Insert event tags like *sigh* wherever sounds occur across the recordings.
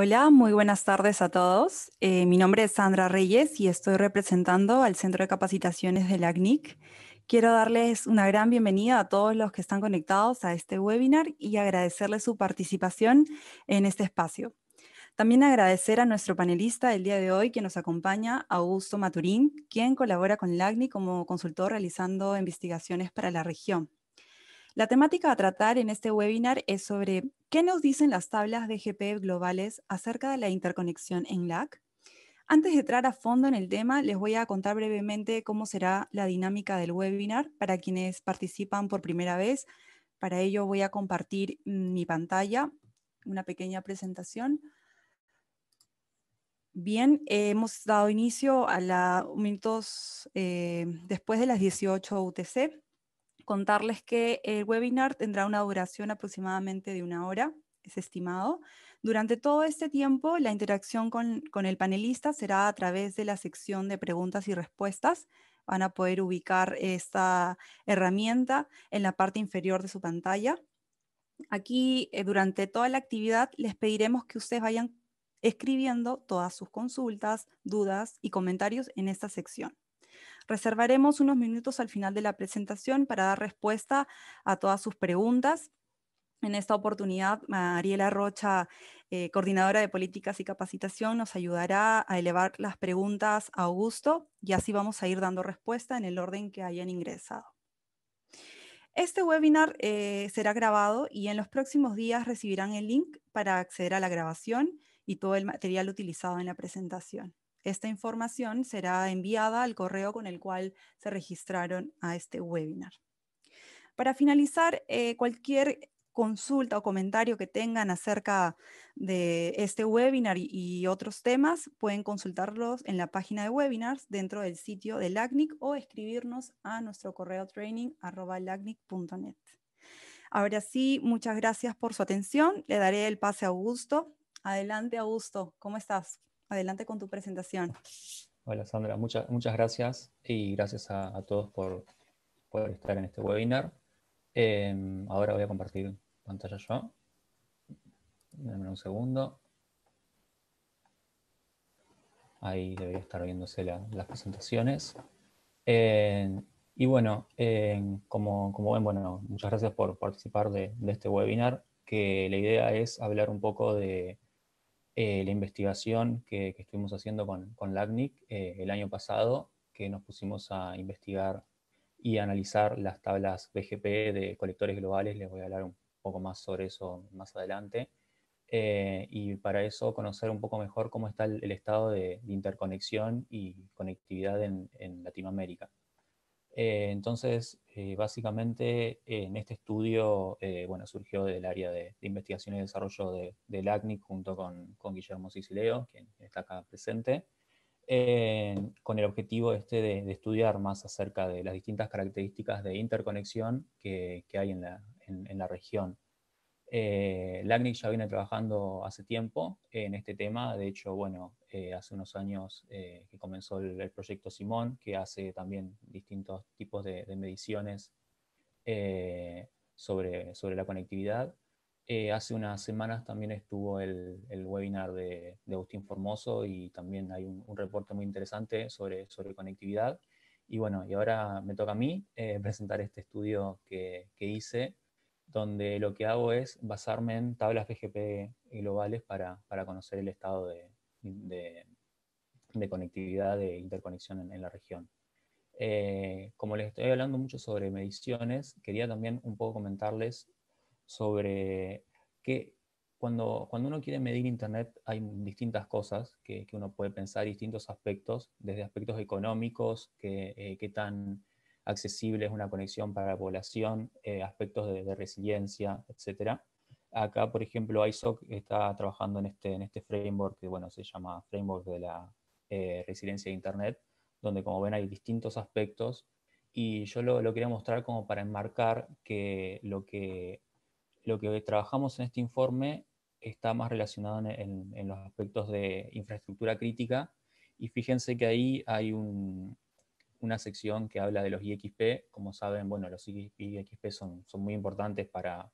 Hola, muy buenas tardes a todos. Eh, mi nombre es Sandra Reyes y estoy representando al Centro de Capacitaciones de ACNIC. Quiero darles una gran bienvenida a todos los que están conectados a este webinar y agradecerles su participación en este espacio. También agradecer a nuestro panelista del día de hoy que nos acompaña, Augusto Maturín, quien colabora con ACNIC como consultor realizando investigaciones para la región. La temática a tratar en este webinar es sobre qué nos dicen las tablas de gp e globales acerca de la interconexión en LAC. Antes de entrar a fondo en el tema, les voy a contar brevemente cómo será la dinámica del webinar para quienes participan por primera vez. Para ello voy a compartir mm, mi pantalla, una pequeña presentación. Bien, eh, hemos dado inicio a la minutos eh, después de las 18 UTC contarles que el webinar tendrá una duración aproximadamente de una hora, es estimado. Durante todo este tiempo, la interacción con, el panelista será a través de la sección de preguntas y respuestas. Van a poder ubicar esta herramienta en la parte inferior de su pantalla. Aquí, eh, durante toda la actividad, les pediremos que ustedes vayan escribiendo todas sus consultas, dudas y comentarios en esta sección. Reservaremos unos minutos al final de la presentación para dar respuesta a todas sus preguntas. En esta oportunidad, Mariela Rocha, eh, coordinadora de políticas y capacitación, nos ayudará a elevar las preguntas a Augusto y así vamos a ir dando respuesta en el orden que hayan ingresado. Este webinar eh, será grabado y en los próximos días recibirán el link para acceder a la grabación y todo el material utilizado en la presentación. Esta información será enviada al correo con el cual se registraron a este webinar. Para finalizar, eh, cualquier consulta o comentario que tengan acerca de este webinar y otros temas, pueden consultarlos en la página de webinars dentro del sitio de LACNIC o escribirnos a nuestro correo training.lacnic.net. Ahora sí, muchas gracias por su atención. Le daré el pase a Augusto. Adelante, Augusto. ¿Cómo estás? adelante con tu presentación. Hola Sandra, muchas, muchas gracias y gracias a, todos por, poder estar en este webinar. Em, ahora voy a compartir pantalla yo. Dame un segundo. Ahí debería estar viéndose las presentaciones. Em, y bueno, em, como, ven, bueno, muchas gracias por participar de, este webinar, que la idea es hablar un poco de, eh, la investigación que, estuvimos haciendo con, con LACNIC eh, el año pasado, que nos pusimos a investigar y analizar las tablas BGP de colectores globales. Les voy a hablar un poco más sobre eso más adelante. Eh, y para eso conocer un poco mejor cómo está el, estado de, interconexión y conectividad en, en Latinoamérica. Eh, entonces, eh, básicamente en este estudio eh, bueno, surgió del área de, investigación y desarrollo de, del ACNIC junto con, Guillermo Sicileo, quien está acá presente, con el objetivo este de, estudiar más acerca de las distintas características de interconexión que, hay en la, región. Eh, LACNIC ya viene trabajando hace tiempo en este tema, de hecho, bueno, eh, hace unos años eh, que comenzó el, proyecto Simón, que hace también distintos tipos de, mediciones eh, sobre, sobre la conectividad. hace unas semanas también estuvo el, el webinar de, Agustín Formoso y también hay un, reporte muy interesante sobre, sobre conectividad. Y bueno, y ahora me toca a mí *laughs* presentar este estudio que, que hice donde lo que hago es basarme en tablas BGP globales para, para conocer el estado de, de, conectividad, de interconexión en, la región. Eh, como les estoy hablando mucho sobre mediciones, quería también un poco comentarles sobre que cuando, uno quiere medir Internet hay distintas cosas que, uno puede pensar, distintos aspectos, desde aspectos económicos, que, eh, qué tan accesible es una conexión para la población, eh, aspectos de, de, resiliencia, etcétera. Acá, por ejemplo, ISOC está trabajando en este, en este framework que bueno, se llama Framework de la eh, Resiliencia de Internet, donde como ven hay distintos aspectos y yo lo, lo quería mostrar como para enmarcar que lo, que lo que trabajamos en este informe está más relacionado en, en, en los aspectos de infraestructura crítica y fíjense que ahí hay un, una sección que habla de los IXP. Como saben, bueno, los IXP son, son muy importantes para,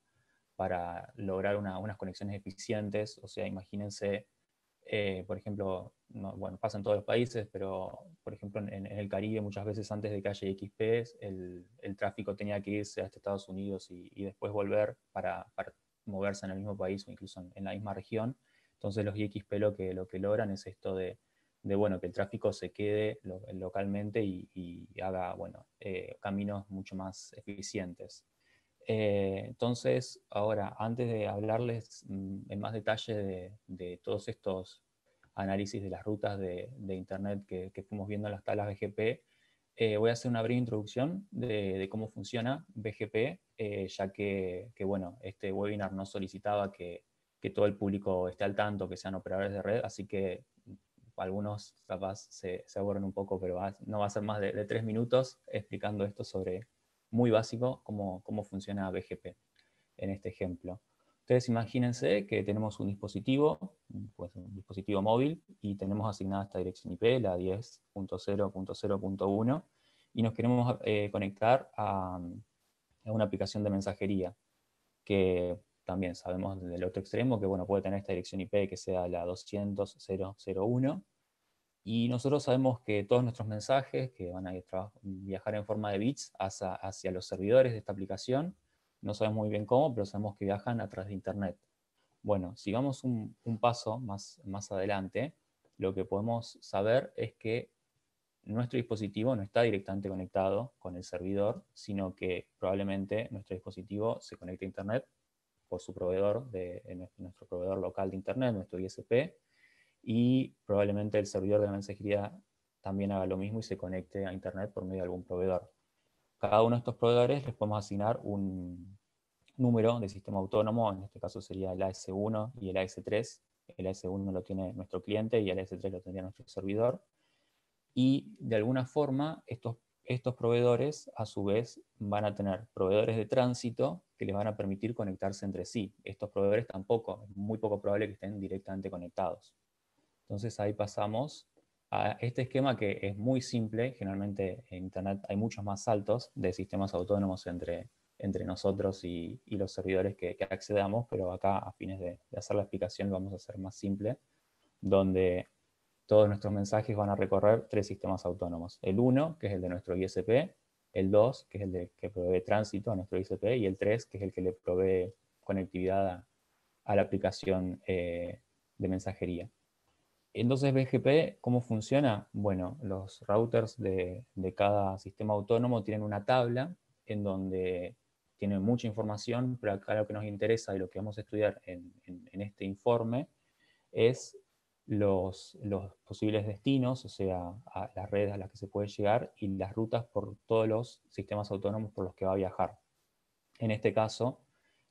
para lograr unas conexiones eficientes. O sea, imagínense, eh, por ejemplo, bueno, pasa en todos los países, pero por ejemplo en, el Caribe muchas veces antes de que haya XP, el, tráfico tenía que irse hasta Estados Unidos y, después volver para, moverse en el mismo país o incluso en, la misma región. Entonces los IXP lo que, lo que logran es esto de, bueno, que el tráfico se quede localmente y, haga bueno, eh, caminos mucho más eficientes. Eh, entonces, ahora, antes de hablarles mm, en más detalle de, todos estos análisis de las rutas de, Internet que, fuimos viendo en las tablas BGP, eh, voy a hacer una breve introducción de, cómo funciona BGP, eh, ya que, bueno, este webinar no solicitaba que, todo el público esté al tanto, que sean operadores de red, así que algunos capaz se, se aburren un poco, pero no va a ser más de, de tres minutos explicando esto sobre muy básico cómo, funciona BGP en este ejemplo. Ustedes imagínense que tenemos un dispositivo, pues un dispositivo móvil, y tenemos asignada esta dirección IP, la 10.0.0.1, y nos queremos eh, conectar a, una aplicación de mensajería, que también sabemos desde el otro extremo que bueno, puede tener esta dirección IP que sea la 200.0.0.1, y nosotros sabemos que todos nuestros mensajes que van a viajar en forma de bits hacia, los servidores de esta aplicación, no sabemos muy bien cómo, pero sabemos que viajan a través de Internet. Bueno, si vamos un, paso más, más adelante, lo que podemos saber es que nuestro dispositivo no está directamente conectado con el servidor, sino que probablemente nuestro dispositivo se conecta a Internet por su proveedor, nuestro proveedor local de Internet, nuestro ISP, y probablemente el servidor de la mensajería también haga lo mismo y se conecte a Internet por medio de algún proveedor. Cada uno de estos proveedores les podemos asignar un número de sistema autónomo, en este caso sería el AS1 y el AS3. El AS1 lo tiene nuestro cliente y el AS3 lo tendría nuestro servidor. Y de alguna forma, estos, estos proveedores a su vez van a tener proveedores de tránsito que les van a permitir conectarse entre sí. Estos proveedores tampoco, es muy poco probable que estén directamente conectados. Entonces ahí pasamos a este esquema que es muy simple, generalmente en Internet hay muchos más saltos de sistemas autónomos entre, entre nosotros y, y los servidores que, que, accedamos, pero acá a fines de, hacer la explicación vamos a hacer más simple, donde todos nuestros mensajes van a recorrer tres sistemas autónomos. El uno que es el de nuestro ISP, el 2, que es el que provee tránsito a nuestro ISP, y el 3, que es el que le provee conectividad a, la aplicación eh, de mensajería. Entonces, BGP, ¿cómo funciona? Bueno, los routers de, cada sistema autónomo tienen una tabla en donde tienen mucha información, pero acá lo que nos interesa y lo que vamos a estudiar en, este informe es los, posibles destinos, o sea, las redes a las que se puede llegar y las rutas por todos los sistemas autónomos por los que va a viajar. En este caso,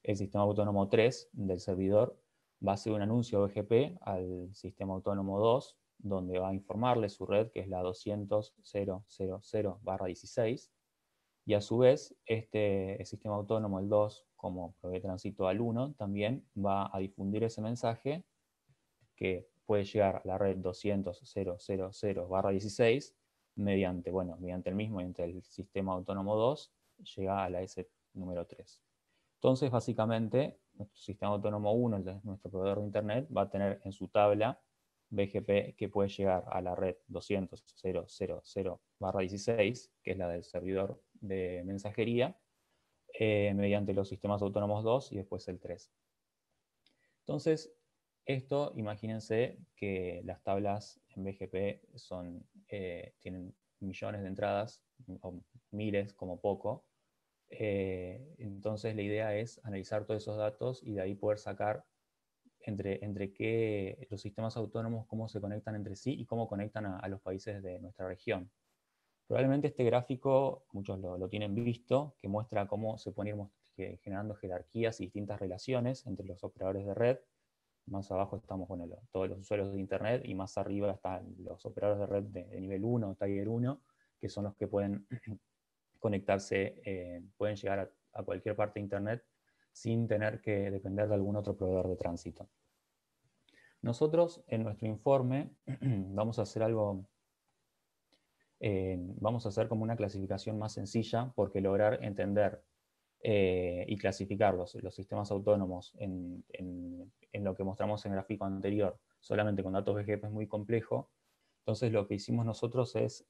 el sistema autónomo 3 del servidor va a hacer un anuncio BGP al sistema autónomo 2, donde va a informarle su red, que es la 200.000-16, y a su vez, este el sistema autónomo, el 2, como provee tránsito al 1, también va a difundir ese mensaje que puede llegar a la red 200.000-16 mediante, bueno, mediante el mismo, mediante el sistema autónomo 2, llega a la S número 3. Entonces, básicamente, nuestro sistema autónomo 1, nuestro proveedor de Internet, va a tener en su tabla BGP que puede llegar a la red 200.0.0.0/16, que es la del servidor de mensajería, eh, mediante los sistemas autónomos 2 y después el 3. Entonces, esto, imagínense que las tablas en BGP son, eh, tienen millones de entradas, o miles como poco, eh, entonces la idea es analizar todos esos datos y de ahí poder sacar entre, entre qué los sistemas autónomos, cómo se conectan entre sí y cómo conectan a, los países de nuestra región. Probablemente este gráfico, muchos lo, tienen visto, que muestra cómo se pueden ir generando jerarquías y distintas relaciones entre los operadores de red. Más abajo estamos con todos los usuarios de Internet y más arriba están los operadores de red de, nivel 1, Tiger 1, que son los que pueden conectarse, eh, pueden llegar a, cualquier parte de Internet sin tener que depender de algún otro proveedor de tránsito. Nosotros en nuestro informe *clears throat* vamos a hacer algo, eh, vamos a hacer como una clasificación más sencilla porque lograr entender eh, y clasificar los, sistemas autónomos en, lo que mostramos en el gráfico anterior solamente con datos BGP es muy complejo. Entonces lo que hicimos nosotros es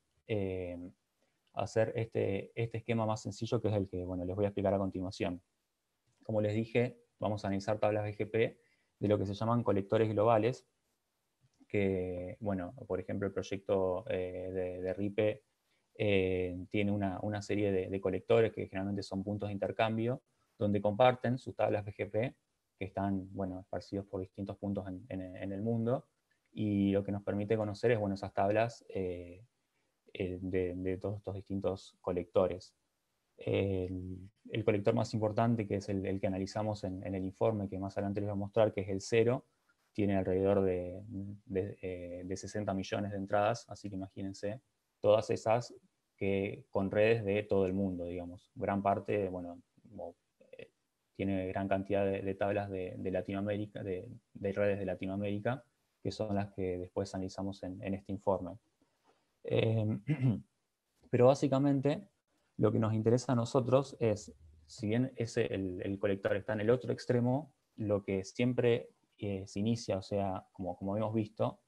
hacer este, este esquema más sencillo que es el que bueno, les voy a explicar a continuación. Como les dije, vamos a analizar tablas BGP de lo que se llaman colectores globales, que, bueno, por ejemplo, el proyecto eh, de, RIPE eh, tiene una, una serie de, colectores que generalmente son puntos de intercambio, donde comparten sus tablas BGP, que están, bueno, esparcidos por distintos puntos en, el mundo, y lo que nos permite conocer es, bueno, esas tablas eh, eh, de, todos estos distintos colectores. Eh, el, colector más importante, que es el, que analizamos en, el informe, que más adelante les voy a mostrar, que es el cero, tiene alrededor de, 60 eh, millones de entradas, así que imagínense todas esas que, con redes de todo el mundo, digamos. Gran parte, bueno, tiene gran cantidad de, tablas de, Latinoamérica, de, redes de Latinoamérica, que son las que después analizamos en este informe. Em, *clears throat* pero básicamente lo que nos interesa a nosotros es, si bien ese, el, colector está en el otro extremo, lo que siempre eh, se inicia, o sea, como, como hemos visto,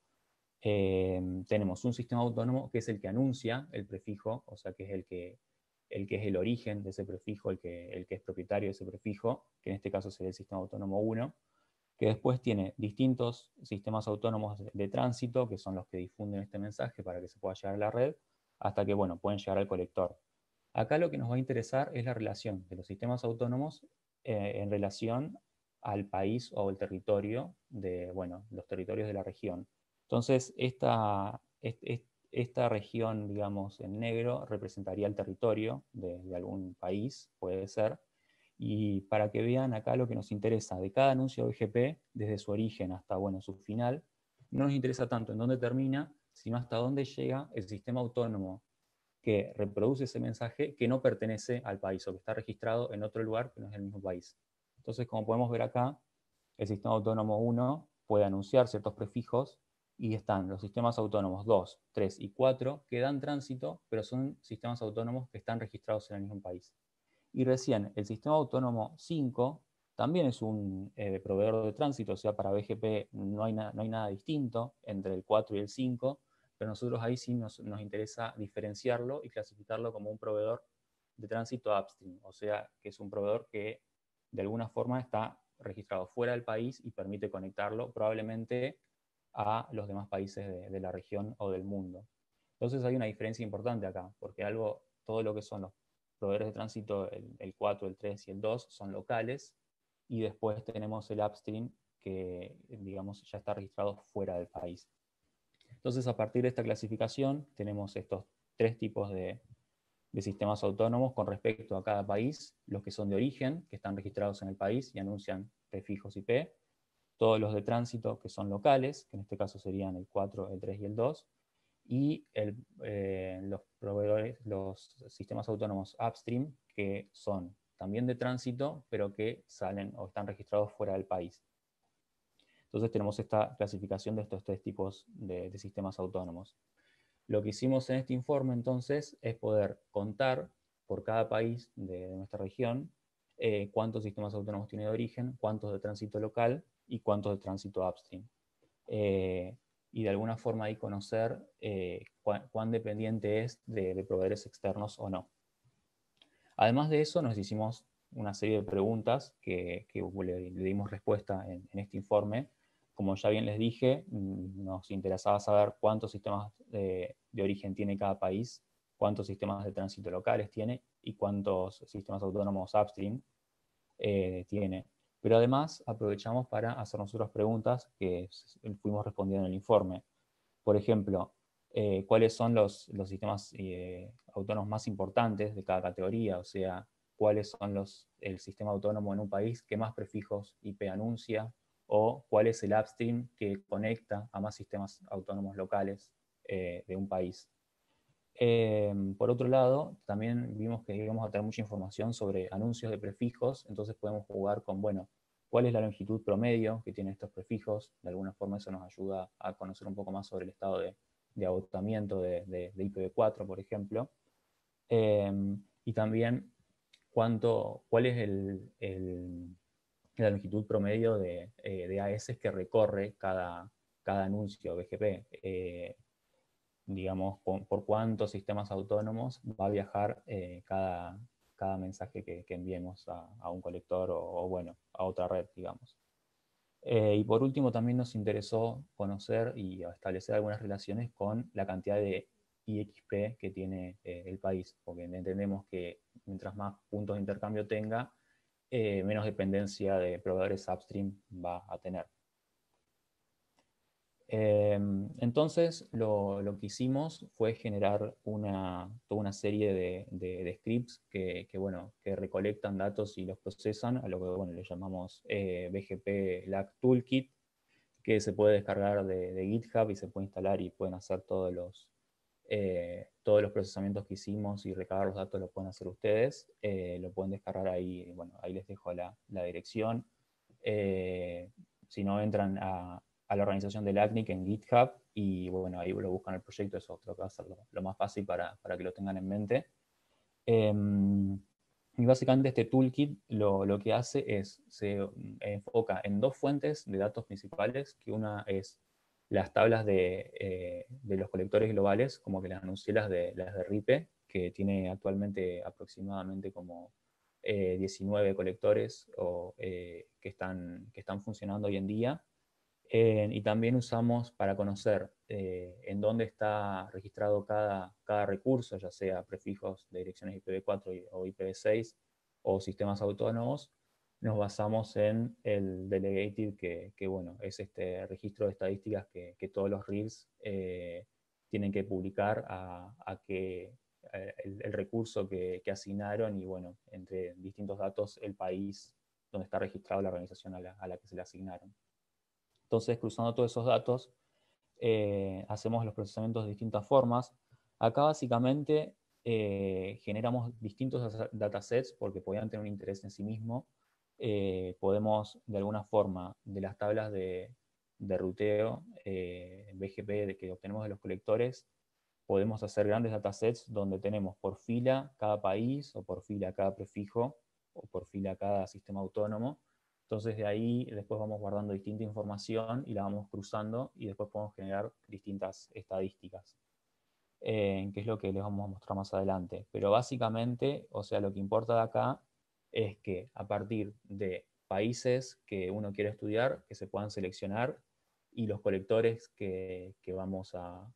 em, tenemos un sistema autónomo que es el que anuncia el prefijo, o sea, que es el que, el que es el origen de ese prefijo, el que, el que es propietario de ese prefijo, que en este caso sería el sistema autónomo 1, que después tiene distintos sistemas autónomos de tránsito, que son los que difunden este mensaje para que se pueda llegar a la red, hasta que, bueno, pueden llegar al colector. Acá lo que nos va a interesar es la relación de los sistemas autónomos eh, en relación al país o el territorio de, bueno, los territorios de la región. Entonces, esta, región, digamos, en negro, representaría el territorio de algún país, puede ser, y para que vean acá lo que nos interesa de cada anuncio de desde su origen hasta bueno, su final, no nos interesa tanto en dónde termina, sino hasta dónde llega el sistema autónomo que reproduce ese mensaje que no pertenece al país o que está registrado en otro lugar que no es el mismo país. Entonces, como podemos ver acá, el sistema autónomo 1 puede anunciar ciertos prefijos y están los sistemas autónomos 2, 3 y 4 que dan tránsito, pero son sistemas autónomos que están registrados en el mismo país. Y recién el sistema autónomo 5 también es un eh, proveedor de tránsito, o sea, para BGP no hay, no hay, nada distinto entre el 4 y el 5, pero nosotros ahí sí nos, interesa diferenciarlo y clasificarlo como un proveedor de tránsito upstream, o sea, que es un proveedor que de alguna forma está registrado fuera del país y permite conectarlo probablemente a los demás países de, de, la región o del mundo. Entonces hay una diferencia importante acá, porque algo, todo lo que son los proveedores de tránsito, el, 4, el 3 y el 2 son locales, y después tenemos el upstream que, digamos, ya está registrado fuera del país. Entonces, a partir de esta clasificación, tenemos estos tres tipos de, de sistemas autónomos con respecto a cada país, los que son de origen, que están registrados en el país y anuncian prefijos IP, todos los de tránsito que son locales, que en este caso serían el 4, el 3 y el 2, y el, eh, los proveedores, los sistemas autónomos upstream, que son también de tránsito, pero que salen o están registrados fuera del país. Entonces tenemos esta clasificación de estos tres tipos de, sistemas autónomos. Lo que hicimos en este informe entonces es poder contar por cada país de, nuestra región eh, cuántos sistemas autónomos tiene de origen, cuántos de tránsito local y cuántos de tránsito upstream. Eh, y de alguna forma ahí conocer eh, cuán, dependiente es de, proveedores externos o no. Además de eso, nos hicimos una serie de preguntas que, uh, le, dimos respuesta en, este informe. Como ya bien les dije, mm, nos interesaba saber cuántos sistemas de, origen tiene cada país, cuántos sistemas de tránsito locales tiene y cuántos sistemas autónomos upstream eh, tiene pero además aprovechamos para hacernos otras preguntas que fuimos respondiendo en el informe. Por ejemplo, eh, cuáles son los, sistemas eh, autónomos más importantes de cada categoría, o sea, cuáles son los, el sistema autónomo en un país que más prefijos IP anuncia, o cuál es el upstream que conecta a más sistemas autónomos locales eh, de un país. Em, por otro lado, también vimos que íbamos a tener mucha información sobre anuncios de prefijos, entonces podemos jugar con, bueno, cuál es la longitud promedio que tienen estos prefijos. De alguna forma eso nos ayuda a conocer un poco más sobre el estado de, agotamiento de, IPv4, por ejemplo. Em, y también cuál es la longitud promedio de, eh, AS que recorre cada, anuncio BGP. Eh, digamos, por, por cuántos sistemas autónomos va a viajar eh, cada, cada mensaje que, enviemos a, un colector o, bueno, a otra red, digamos. Eh, y por último, también nos interesó conocer y establecer algunas relaciones con la cantidad de IXP que tiene eh, el país, porque entendemos que mientras más puntos de intercambio tenga, eh, menos dependencia de proveedores upstream va a tener. Em, entonces, lo, lo, que hicimos fue generar una, toda una serie de, scripts que, bueno, que recolectan datos y los procesan, a lo que bueno, le llamamos eh, BGP LAC Toolkit, que se puede descargar de, GitHub y se puede instalar y pueden hacer todos los, eh, todos los procesamientos que hicimos y recabar los datos, lo pueden hacer ustedes, eh, lo pueden descargar ahí, bueno, ahí les dejo la, la dirección si no entran a, a la organización del ACNIC en GitHub y bueno, ahí lo buscan el proyecto, eso creo que va a ser lo, más fácil para, que lo tengan en mente. Em, y básicamente este toolkit lo, que hace es, se eh, enfoca en dos fuentes de datos principales, que una es las tablas eh, de, los colectores globales, como que las anuncié las de, las de RIPE, que tiene actualmente aproximadamente como 19 eh, colectores que, están, que están funcionando hoy en día y también usamos para conocer eh, en dónde está registrado cada, recurso, ya sea prefijos de direcciones IPv4 o IPv6 o sistemas autónomos, nos basamos en el delegated, que, bueno, es este registro de estadísticas que, todos los RIRs eh, tienen que publicar a, que eh, el, recurso que, asignaron y bueno, entre distintos datos, el país donde está registrado la organización a la que se le asignaron. Entonces, cruzando todos esos datos, eh, hacemos los procesamientos de distintas formas. Acá básicamente eh, generamos distintos datasets porque podían tener un interés en sí mismo. Eh, podemos, de alguna forma, de las tablas de, de ruteo BGP que obtenemos de los colectores, podemos hacer grandes datasets donde tenemos por fila cada país o por fila cada prefijo o por fila cada sistema autónomo entonces de ahí después vamos guardando distinta información y la vamos cruzando y después podemos generar distintas estadísticas, eh, que es lo que les vamos a mostrar más adelante. Pero básicamente, o sea, lo que importa de acá es que a partir de países que uno quiere estudiar, que se puedan seleccionar y los colectores que, vamos a,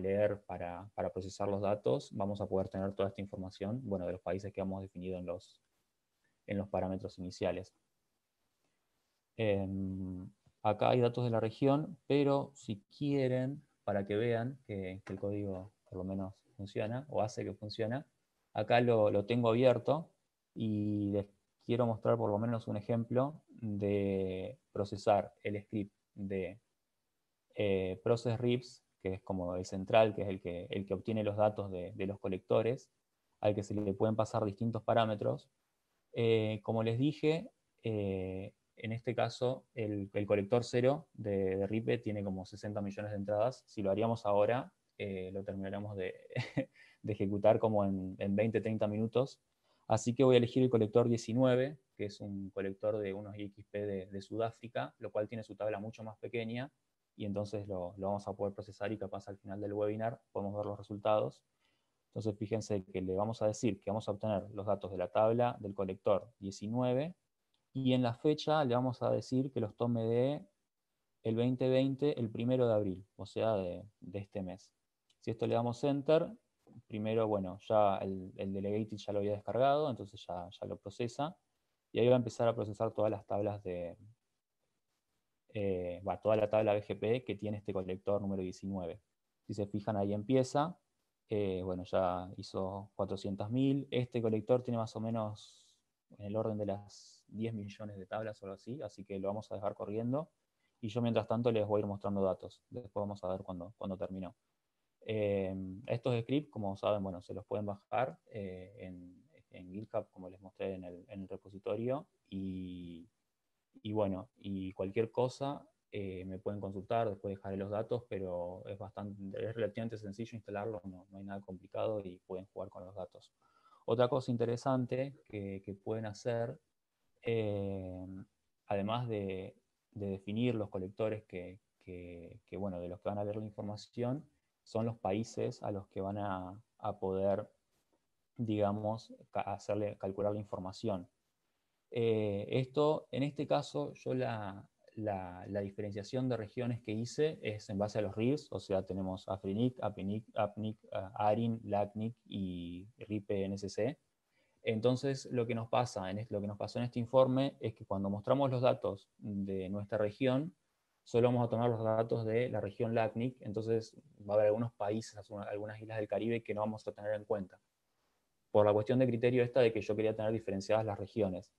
leer para, procesar los datos, vamos a poder tener toda esta información, bueno, de los países que hemos definido en los parámetros iniciales. Em, acá hay datos de la región, pero si quieren, para que vean que, el código por lo menos funciona o hace que funcione, acá lo, tengo abierto y les quiero mostrar por lo menos un ejemplo de procesar el script de eh, RIPS, que es como el central, que es el que, el que obtiene los datos de, los colectores, al que se le pueden pasar distintos parámetros. Eh, como les dije, eh, en este caso, el, colector cero de, Ripe tiene como 60 millones de entradas. Si lo haríamos ahora, eh, lo terminaríamos *laughs* de, ejecutar como en, 20-30 minutos. Así que voy a elegir el colector 19, que es un colector de unos IXP de, de Sudáfrica, lo cual tiene su tabla mucho más pequeña y entonces lo, lo, vamos a poder procesar y capaz al final del webinar podemos ver los resultados. Entonces fíjense que le vamos a decir que vamos a obtener los datos de la tabla del colector 19 y en la fecha le vamos a decir que los tome de el 2020, el primero de abril, o sea, de, este mes. Si esto le damos Enter, primero, bueno, ya el, el Delegated ya lo había descargado, entonces ya, lo procesa, y ahí va a empezar a procesar todas las tablas de, eh, va, toda la tabla BGP que tiene este colector número 19. Si se fijan, ahí empieza, eh, bueno, ya hizo 400.000, este colector tiene más o menos en el orden de las 10 millones de tablas o algo así, así que lo vamos a dejar corriendo. Y yo mientras tanto les voy a ir mostrando datos. Después vamos a ver cuando, cuando terminó. Eh, estos scripts, como saben, bueno, se los pueden bajar eh, en, GitHub, como les mostré en el, repositorio. Y, bueno, y cualquier cosa eh, me pueden consultar, después dejaré los datos, pero es bastante, es relativamente sencillo instalarlo, no, hay nada complicado y pueden jugar con los datos. Otra cosa interesante que, que pueden hacer eh, además de, definir los colectores que, bueno, de los que van a ver la información, son los países a los que van a, poder, digamos, hacerle, calcular la información. Eh, esto, en este caso, yo la, diferenciación de regiones que hice es en base a los RIFs, o sea, tenemos AFRINIC, APNIC, APNIC, eh, ARIN, LACNIC y RIPE-NSC. Entonces, lo que nos pasa, en, lo que nos pasó en este informe es que cuando mostramos los datos de nuestra región, solo vamos a tomar los datos de la región LACNIC, entonces va a haber algunos países, algunas islas del Caribe que no vamos a tener en cuenta. Por la cuestión de criterio esta de que yo quería tener diferenciadas las regiones.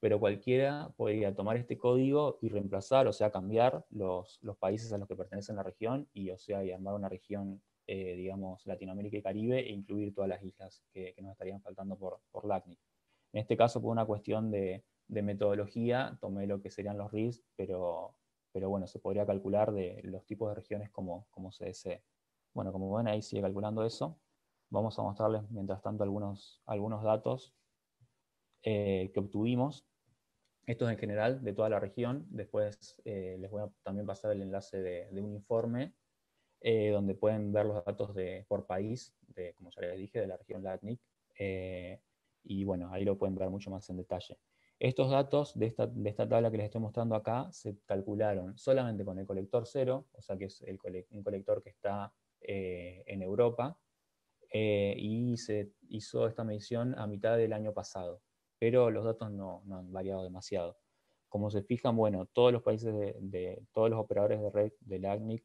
Pero cualquiera podría tomar este código y reemplazar, o sea, cambiar los, países a los que pertenecen la región y, o sea, llamar una región eh, digamos, Latinoamérica y Caribe e incluir todas las islas que, nos estarían faltando por, por LACNIC. En este caso, por una cuestión de, metodología, tomé lo que serían los RIS, pero, pero bueno, se podría calcular de los tipos de regiones como, como se desee. Bueno, como ven, ahí sigue calculando eso. Vamos a mostrarles, mientras tanto, algunos, algunos datos eh, que obtuvimos. Esto es en general de toda la región. Después eh, les voy a también pasar el enlace de un informe eh, donde pueden ver los datos de, por país, de, como ya les dije, de la región LACNIC, eh, y bueno, ahí lo pueden ver mucho más en detalle. Estos datos de esta, de esta, tabla que les estoy mostrando acá se calcularon solamente con el colector cero, o sea que es el un colector que está eh, en Europa, y se hizo esta medición a mitad del año pasado, pero los datos no, no han variado demasiado como se fijan, bueno, todos los países de, todos los operadores de red de LACNIC,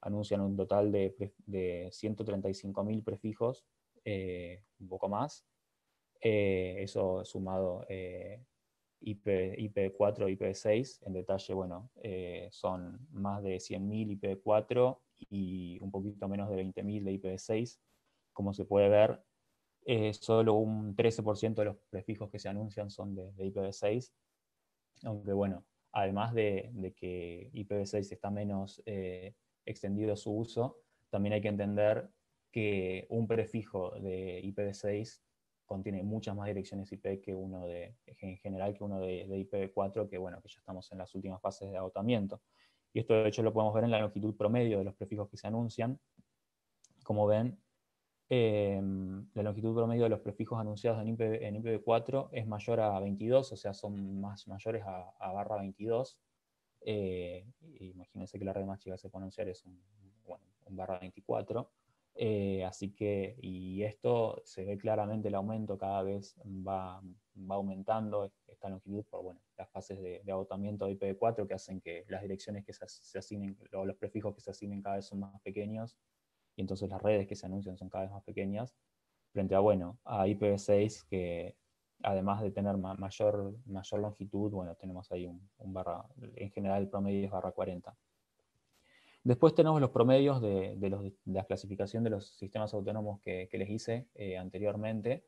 anuncian un total de, de 135.000 prefijos, eh, un poco más. Eh, eso sumado ipv IP, IP4, IP6, en detalle, bueno, eh, son más de 100.000 IP4 y un poquito menos de 20.000 de IP6. Como se puede ver, solo un 13% de los prefijos que se anuncian son de, IPv6, aunque bueno, además de, de que IPv6 está menos extendido su uso, también hay que entender que un prefijo de IPv6 contiene muchas más direcciones IP que uno de, en general que uno de, IPv4, que bueno, que ya estamos en las últimas fases de agotamiento. Y esto de hecho lo podemos ver en la longitud promedio de los prefijos que se anuncian. Como ven, em, la longitud promedio de los prefijos anunciados en, IPv, 4 es mayor a 22, o sea, son más mayores a, a barra 22, eh, imagínense que la red más chica se puede anunciar es un, barra 24. Eh, así que, y esto se ve claramente el aumento, cada vez va, va aumentando esta longitud por bueno, las fases de, agotamiento de IPv4 que hacen que las direcciones que se, se asignen, o los prefijos que se asignen cada vez son más pequeños, y entonces las redes que se anuncian son cada vez más pequeñas, frente a, bueno, a IPv6 que además de tener mayor, mayor longitud, bueno, tenemos ahí un, barra, en general el promedio es barra 40. Después tenemos los promedios de, la clasificación de los sistemas autónomos que, les hice eh, anteriormente,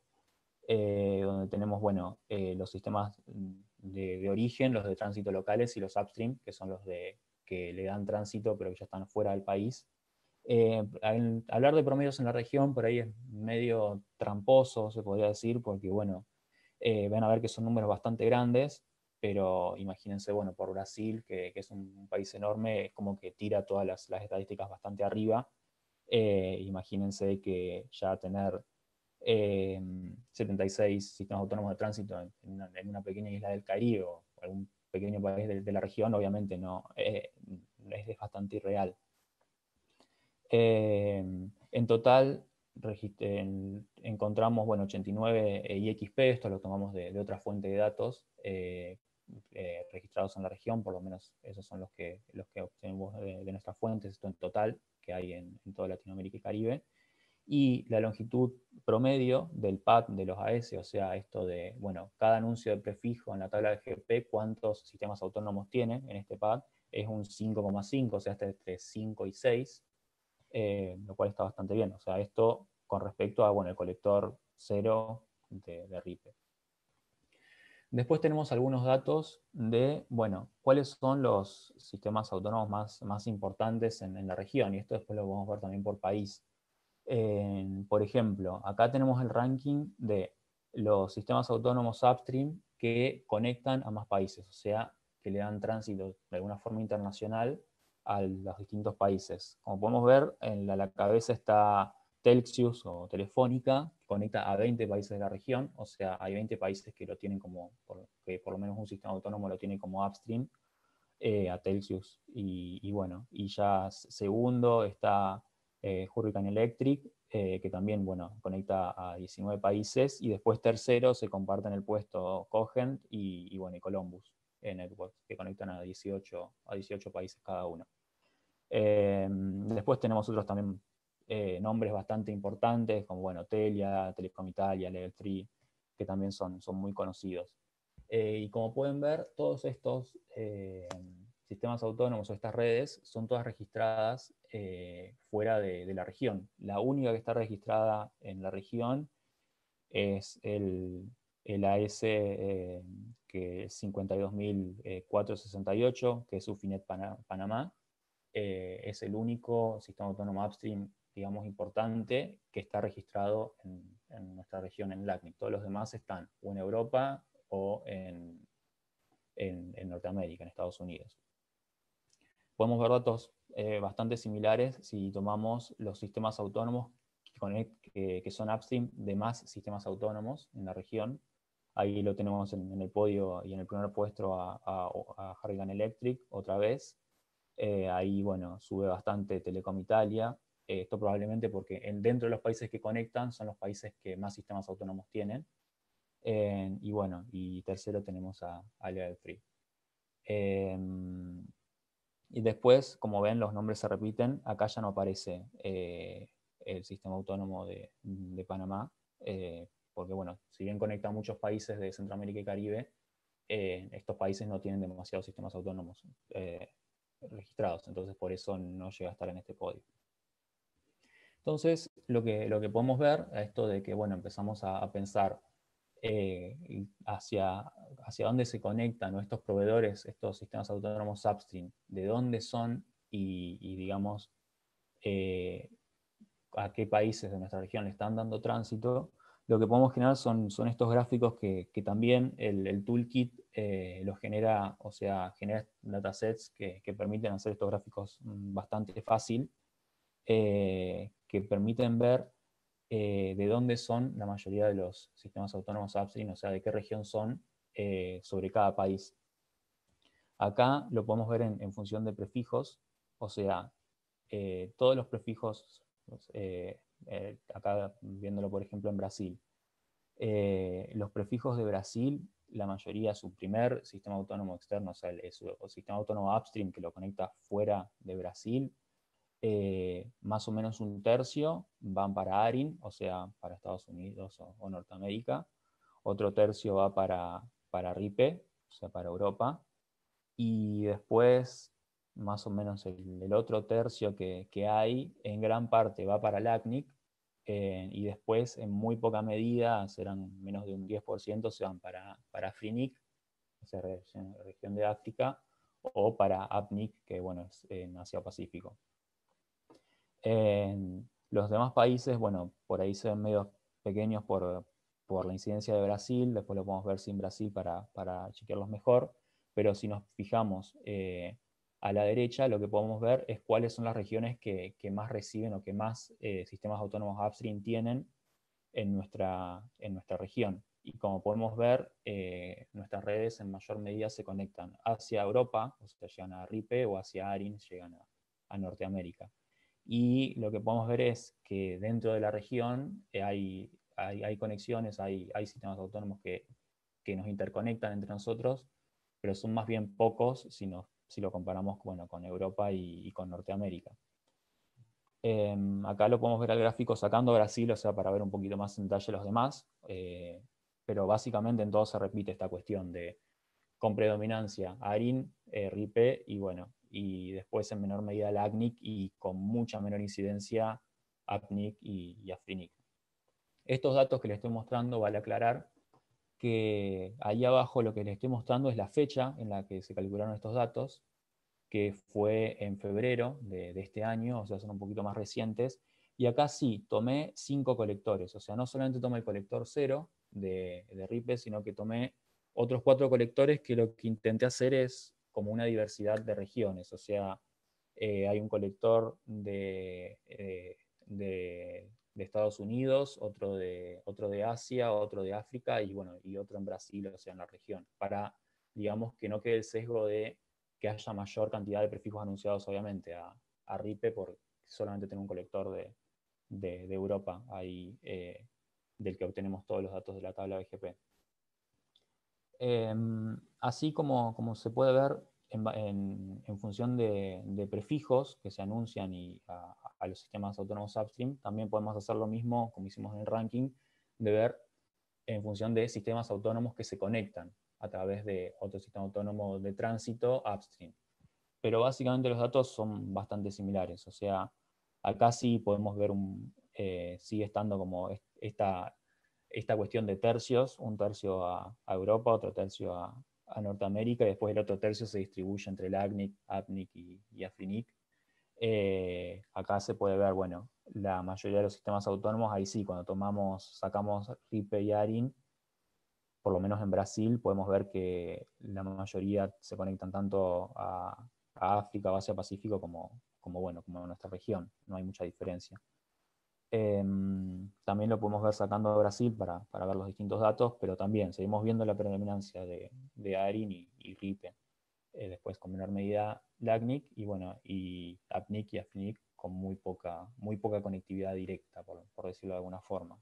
eh, donde tenemos, bueno, eh, los sistemas de, origen, los de tránsito locales y los upstream, que son los de, que le dan tránsito pero que ya están fuera del país. hablar de promedios en la región por ahí es medio tramposo, se podría decir, porque bueno, eh, van a ver que son números bastante grandes, pero imagínense, bueno, por Brasil, que, es un, país enorme, es como que tira todas las, estadísticas bastante arriba. Eh, imagínense que ya tener 76 eh, sistemas autónomos de tránsito en una, pequeña isla del Caribe o algún pequeño país de, la región, obviamente no, es, bastante irreal. en total, encontramos bueno, 89 eh, IXP, esto lo tomamos de, otra fuente de datos eh, eh, registrados en la región, por lo menos esos son los que, los que obtenemos de, nuestras fuentes, esto en total, que hay en, toda Latinoamérica y Caribe. Y la longitud promedio del pad de los AS, o sea, esto de, bueno, cada anuncio de prefijo en la tabla de GP, cuántos sistemas autónomos tiene en este pad es un 5,5, o sea, está entre 5 y 6, lo cual está bastante bien. O sea, esto con respecto a bueno, el colector cero de, RIPE. Después tenemos algunos datos de, bueno, cuáles son los sistemas autónomos más, más importantes en, la región, y esto después lo vamos a ver también por país. por ejemplo, acá tenemos el ranking de los sistemas autónomos upstream que conectan a más países, o sea, que le dan tránsito de alguna forma internacional a los distintos países. Como podemos ver, en la cabeza está Telxius o Telefónica, conecta a 20 países de la región, o sea, hay 20 países que lo tienen como, que por lo menos un sistema autónomo lo tiene como upstream eh, a Telxius. Y, bueno, y ya segundo está eh, Hurricane Electric, eh, que también, bueno, conecta a 19 países, y después tercero se comparten el puesto Cogent y, bueno, y Columbus Networks, que conectan a 18, a 18 países cada uno. después tenemos otros también eh, nombres bastante importantes, como bueno, Telia, Telecom Italia, Level 3, que también son, son muy conocidos. Eh, y como pueden ver, todos estos eh, sistemas autónomos o estas redes son todas registradas fuera de, la región. La única que está registrada en la región es el, el AS que es 52.468, que es Ufinet Panamá. es el único sistema autónomo upstream digamos, importante que está registrado en, nuestra región, en LACNIC. Todos los demás están o en Europa o en, en, Norteamérica, en Estados Unidos. Podemos ver datos eh, bastante similares si tomamos los sistemas autónomos que, son upstream de más sistemas autónomos en la región. Ahí lo tenemos en, el podio y en el primer puesto a, a, Harrigan Electric otra vez. Eh, ahí, bueno, sube bastante Telecom Italia, esto probablemente porque dentro de los países que conectan son los países que más sistemas autónomos tienen. y bueno, y tercero tenemos a, a Free. Em, y después, como ven, los nombres se repiten. Acá ya no aparece eh, el sistema autónomo de, Panamá, eh, porque bueno, si bien conecta a muchos países de Centroamérica y Caribe, eh, estos países no tienen demasiados sistemas autónomos registrados, entonces por eso no llega a estar en este podio. Entonces, lo que, lo que podemos ver es esto de que, bueno, empezamos a, pensar eh, hacia, hacia dónde se conectan estos proveedores, estos sistemas autónomos upstream, de dónde son y, digamos, eh, a qué países de nuestra región le están dando tránsito, lo que podemos generar son, son estos gráficos que, también el, toolkit eh, los genera, o sea, genera datasets que, que, permiten hacer estos gráficos mm, bastante fácil, que permiten ver eh, de dónde son la mayoría de los sistemas autónomos upstream, o sea, de qué región son eh, sobre cada país. Acá lo podemos ver en, función de prefijos, o sea, eh, todos los prefijos, acá viéndolo por ejemplo en Brasil, los prefijos de Brasil, la mayoría su primer sistema autónomo externo, o sea, el sistema autónomo upstream que lo conecta fuera de Brasil, eh, más o menos un tercio van para ARIN, o sea, para Estados Unidos o, Norteamérica, otro tercio va para, RIPE, o sea, para Europa, y después más o menos el, otro tercio que, hay, en gran parte va para el eh, y después en muy poca medida, serán menos de un 10%, se van para, para FRINIC, o región, de África, o para APNIC, que bueno, es en Asia-Pacífico. En los demás países, bueno, por ahí se ven medios pequeños por, la incidencia de Brasil, después lo podemos ver sin Brasil para, chequearlos mejor, pero si nos fijamos eh, a la derecha, lo que podemos ver es cuáles son las regiones que, más reciben o que más eh, sistemas autónomos upstream tienen en nuestra, región. Y como podemos ver, eh, nuestras redes en mayor medida se conectan hacia Europa, o sea, llegan a RIPE, o hacia ARIN, llegan a Norteamérica. Y lo que podemos ver es que dentro de la región eh, hay, conexiones, hay, sistemas autónomos que, nos interconectan entre nosotros, pero son más bien pocos si, si lo comparamos bueno, con Europa y, con Norteamérica. Em, acá lo podemos ver al gráfico sacando Brasil, o sea, para ver un poquito más en detalle los demás, eh, pero básicamente en todo se repite esta cuestión de con predominancia ARIN, eh, RIPE y bueno, y después en menor medida la ACNIC y con mucha menor incidencia APNIC y, AFRINIC. Estos datos que les estoy mostrando, vale aclarar que ahí abajo lo que les estoy mostrando es la fecha en la que se calcularon estos datos, que fue en febrero de, este año, o sea, son un poquito más recientes, y acá sí, tomé cinco colectores, o sea, no solamente tomé el colector cero de, de RIPE, sino que tomé otros cuatro colectores que lo que intenté hacer es como una diversidad de regiones, o sea, eh, hay un colector eh, de, de, Estados Unidos, otro de, otro de Asia, otro de África y, bueno, y otro en Brasil, o sea, en la región, para, digamos, que no quede el sesgo de que haya mayor cantidad de prefijos anunciados, obviamente, a, RIPE Porque solamente tengo un colector de, Europa, ahí, eh, del que obtenemos todos los datos de la tabla BGP. Em, así como, como se puede ver en, función de, prefijos que se anuncian y a, los sistemas autónomos upstream, también podemos hacer lo mismo como hicimos en el ranking, de ver en función de sistemas autónomos que se conectan a través de otro sistema autónomo de tránsito upstream. Pero básicamente los datos son bastante similares, o sea, acá sí podemos ver, un, eh, sigue estando como esta, esta cuestión de tercios, un tercio a, a Europa, otro tercio a, a Norteamérica y después el otro tercio se distribuye entre el ACNIC, APNIC y, y AFINIC. Eh, acá se puede ver, bueno, la mayoría de los sistemas autónomos, ahí sí, cuando tomamos, sacamos RIPE y ARIN, por lo menos en Brasil, podemos ver que la mayoría se conectan tanto a, a África o Asia Pacífico como, como, bueno, como a nuestra región, no hay mucha diferencia. Em, también lo podemos ver sacando a Brasil para, ver los distintos datos, pero también seguimos viendo la predominancia de, de ARIN y, y RIPE. Eh, después, con menor medida, LACNIC y, bueno, y APNIC y AFNIC con muy poca, muy poca conectividad directa, por, decirlo de alguna forma.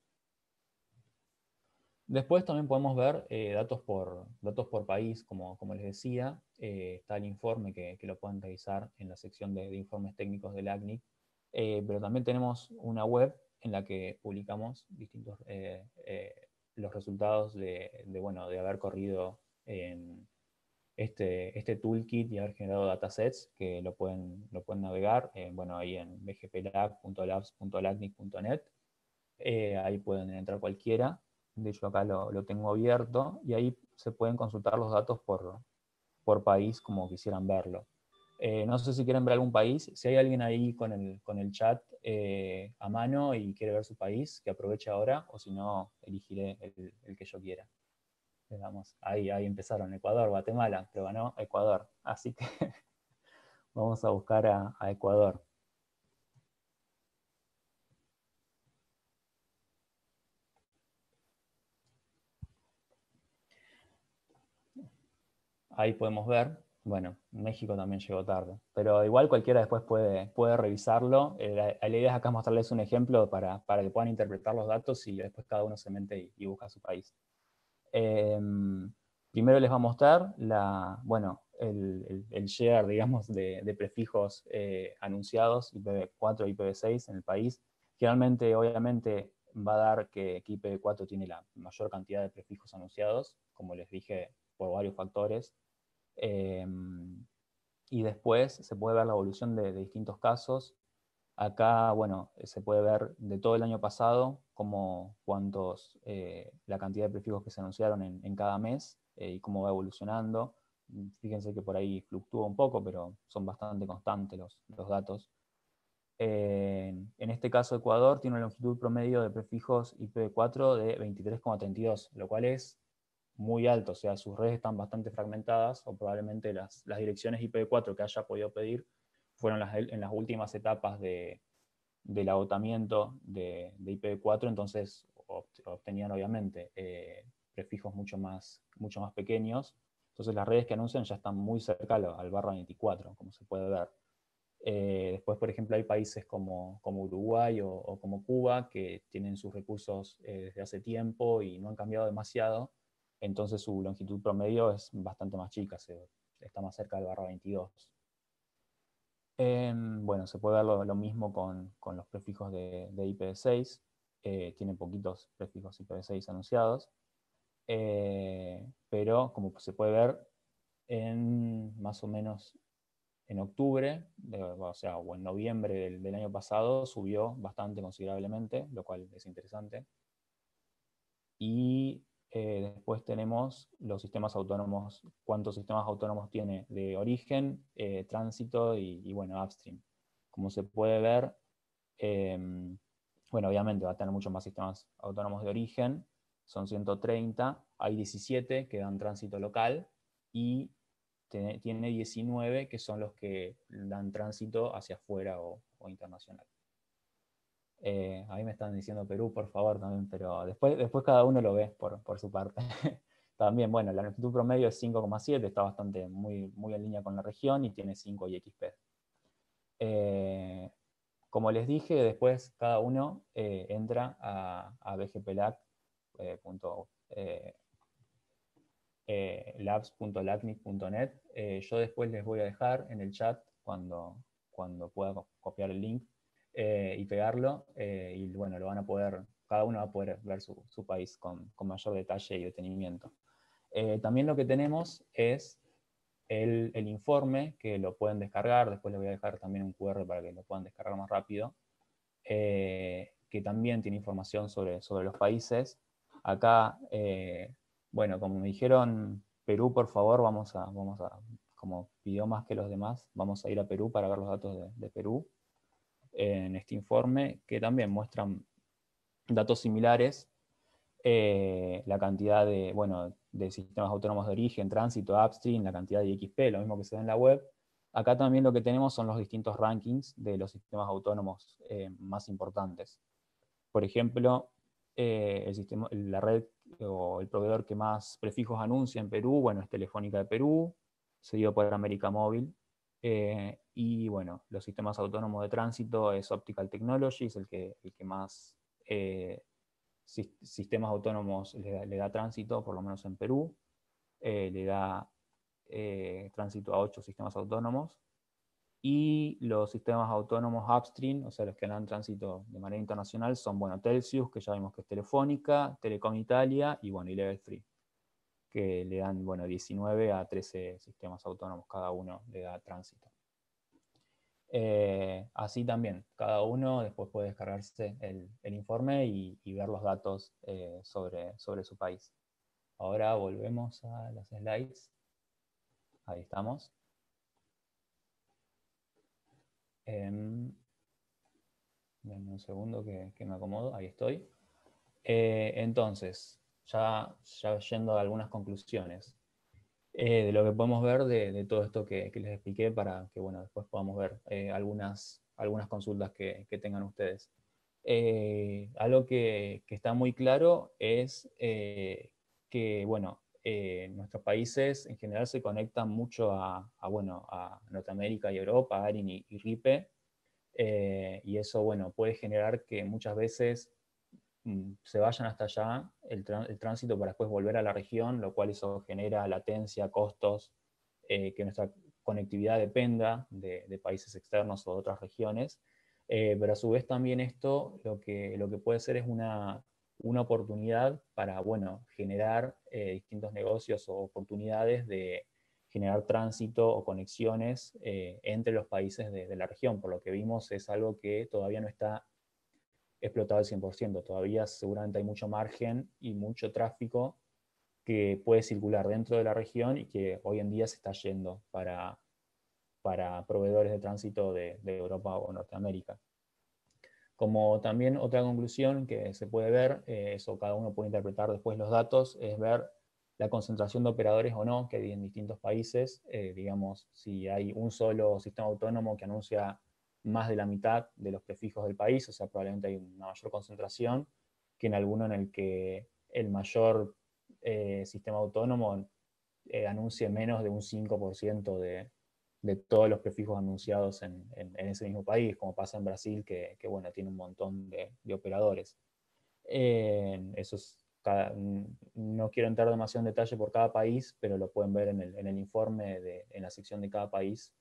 Después también podemos ver eh, datos, por, datos por país, como, como les decía. Eh, está el informe que, lo pueden revisar en la sección de, informes técnicos del LACNIC eh, pero también tenemos una web en la que publicamos distintos eh, eh, los resultados de, haber corrido en este, este, toolkit y haber generado datasets que lo pueden, navegar bueno, ahí en bgplab.labs.lacnic.net. ahí pueden entrar cualquiera. De hecho, acá lo, tengo abierto y ahí se pueden consultar los datos por país como quisieran verlo. Eh, no sé si quieren ver algún país. Si hay alguien ahí con el, chat eh, a mano y quiere ver su país, que aproveche ahora, o si no, elegiré el, que yo quiera. Ahí, ahí empezaron. Ecuador, Guatemala, pero ganó Ecuador. Así que *laughs* vamos a buscar a Ecuador. Ahí podemos ver bueno, México también llegó tarde, pero igual cualquiera después puede, puede revisarlo. Eh, la, idea es acá mostrarles un ejemplo para, que puedan interpretar los datos y después cada uno se mente y, busca su país. Em, primero les va a mostrar la, bueno, el, el, share, digamos, de, prefijos eh, anunciados, IPv4 y IPv6 en el país. Generalmente, obviamente, va a dar que IPv4 tiene la mayor cantidad de prefijos anunciados, como les dije, por varios factores, Em, y después se puede ver la evolución de, distintos casos. Acá, bueno, se puede ver de todo el año pasado como cuántos, eh, la cantidad de prefijos que se anunciaron en, cada mes eh, y cómo va evolucionando. Fíjense que por ahí fluctúa un poco, pero son bastante constantes los, datos. en este caso, Ecuador tiene una longitud promedio de prefijos IP4 de 23,32, lo cual es muy alto, o sea, sus redes están bastante fragmentadas o probablemente las, las direcciones IPv4 que haya podido pedir fueron las, en las últimas etapas de, del agotamiento de, de IPv4, entonces obtenían obviamente eh, prefijos mucho más, mucho más pequeños. Entonces las redes que anuncian ya están muy cerca al, barra 24, como se puede ver. Eh, después, por ejemplo, hay países como, como Uruguay o, como Cuba que tienen sus recursos eh, desde hace tiempo y no han cambiado demasiado entonces su longitud promedio es bastante más chica, se, está más cerca del barra 22. Em, bueno, se puede ver lo, mismo con, los prefijos de, de IPv6, eh, tiene poquitos prefijos IPv6 anunciados, eh, pero como se puede ver, en más o menos en octubre, o sea, o en noviembre del, año pasado, subió bastante considerablemente, lo cual es interesante. Y eh, después tenemos los sistemas autónomos, cuántos sistemas autónomos tiene de origen, eh, tránsito y, bueno, upstream. Como se puede ver, em, bueno, obviamente va a tener muchos más sistemas autónomos de origen, son 130, hay 17 que dan tránsito local y tiene, 19 que son los que dan tránsito hacia afuera o internacional. Eh, a me están diciendo Perú, por favor, también, pero después, después cada uno lo ve por, su parte. *laughs* también, bueno, la longitud promedio es 5,7, está bastante muy, muy en línea con la región y tiene 5 y XP eh, como les dije, después cada uno eh, entra a, a eh, yo después les voy a dejar en el chat cuando, cuando pueda copiar el link eh, y pegarlo, eh, y bueno, lo van a poder, cada uno va a poder ver su, país con, mayor detalle y detenimiento. Eh, también lo que tenemos es el, informe, que lo pueden descargar, después les voy a dejar también un QR para que lo puedan descargar más rápido, que también tiene información sobre, sobre los países. Acá, bueno, como me dijeron, Perú, por favor, vamos a, vamos a, como pidió más que los demás, vamos a ir a Perú para ver los datos de Perú en este informe que también muestran datos similares, eh, la cantidad de, bueno, de sistemas autónomos de origen, tránsito, upstream, la cantidad de XP, lo mismo que se ve en la web. Acá también lo que tenemos son los distintos rankings de los sistemas autónomos eh, más importantes. Por ejemplo, eh, el sistema, la red o el proveedor que más prefijos anuncia en Perú, bueno, es Telefónica de Perú, seguido por América Móvil. Y bueno, los sistemas autónomos de tránsito es Optical Technologies, el que, el que más eh, sistemas autónomos le da, tránsito, por lo menos en Perú. Eh, le da eh, tránsito a ocho sistemas autónomos. Y los sistemas autónomos upstream, o sea, los que dan tránsito de manera internacional, son, bueno, Telsius, que ya vimos que es Telefónica, Telecom Italia y, bueno, y Level Free que le dan, bueno, 19 a 13 sistemas autónomos, cada uno le da tránsito. Eh, así también, cada uno después puede descargarse el, informe y, ver los datos eh, sobre, su país. Ahora volvemos a las slides. Ahí estamos. Em, un segundo que, que, me acomodo, ahí estoy. Eh, entonces, ya, ya yendo a algunas conclusiones. Eh, de lo que podemos ver de, todo esto que, les expliqué para que bueno, después podamos ver eh, algunas, algunas consultas que, tengan ustedes. Eh, algo que, está muy claro es que bueno, nuestros países en general se conectan mucho a, bueno, a Norteamérica y Europa, ARIN y, RIPE, y eso bueno, puede generar que muchas veces Mm, se vayan hasta allá el, tránsito para después volver a la región, lo cual eso genera latencia, costos, eh, que nuestra conectividad dependa de, países externos o de otras regiones. Eh, pero a su vez también esto lo que, lo que puede ser es una, una oportunidad para bueno, generar eh, distintos negocios o oportunidades de generar tránsito o conexiones entre los países de, de la región. Por lo que vimos es algo que todavía no está explotado al 100%. Todavía seguramente hay mucho margen y mucho tráfico que puede circular dentro de la región y que hoy en día se está yendo para, para proveedores de tránsito de, Europa o Norteamérica. Como también otra conclusión que se puede ver, eh, eso cada uno puede interpretar después los datos, es ver la concentración de operadores o no que hay en distintos países. Eh, digamos, si hay un solo sistema autónomo que anuncia más de la mitad de los prefijos del país, o sea, probablemente hay una mayor concentración que en alguno en el que el mayor eh, sistema autónomo eh, anuncie menos de un 5% de, de, todos los prefijos anunciados en, en, ese mismo país, como pasa en Brasil, que, bueno, tiene un montón de, de operadores. Eh, eso es no quiero entrar demasiado en detalle por cada país, pero lo pueden ver en el, en el informe, de, en la sección de cada país,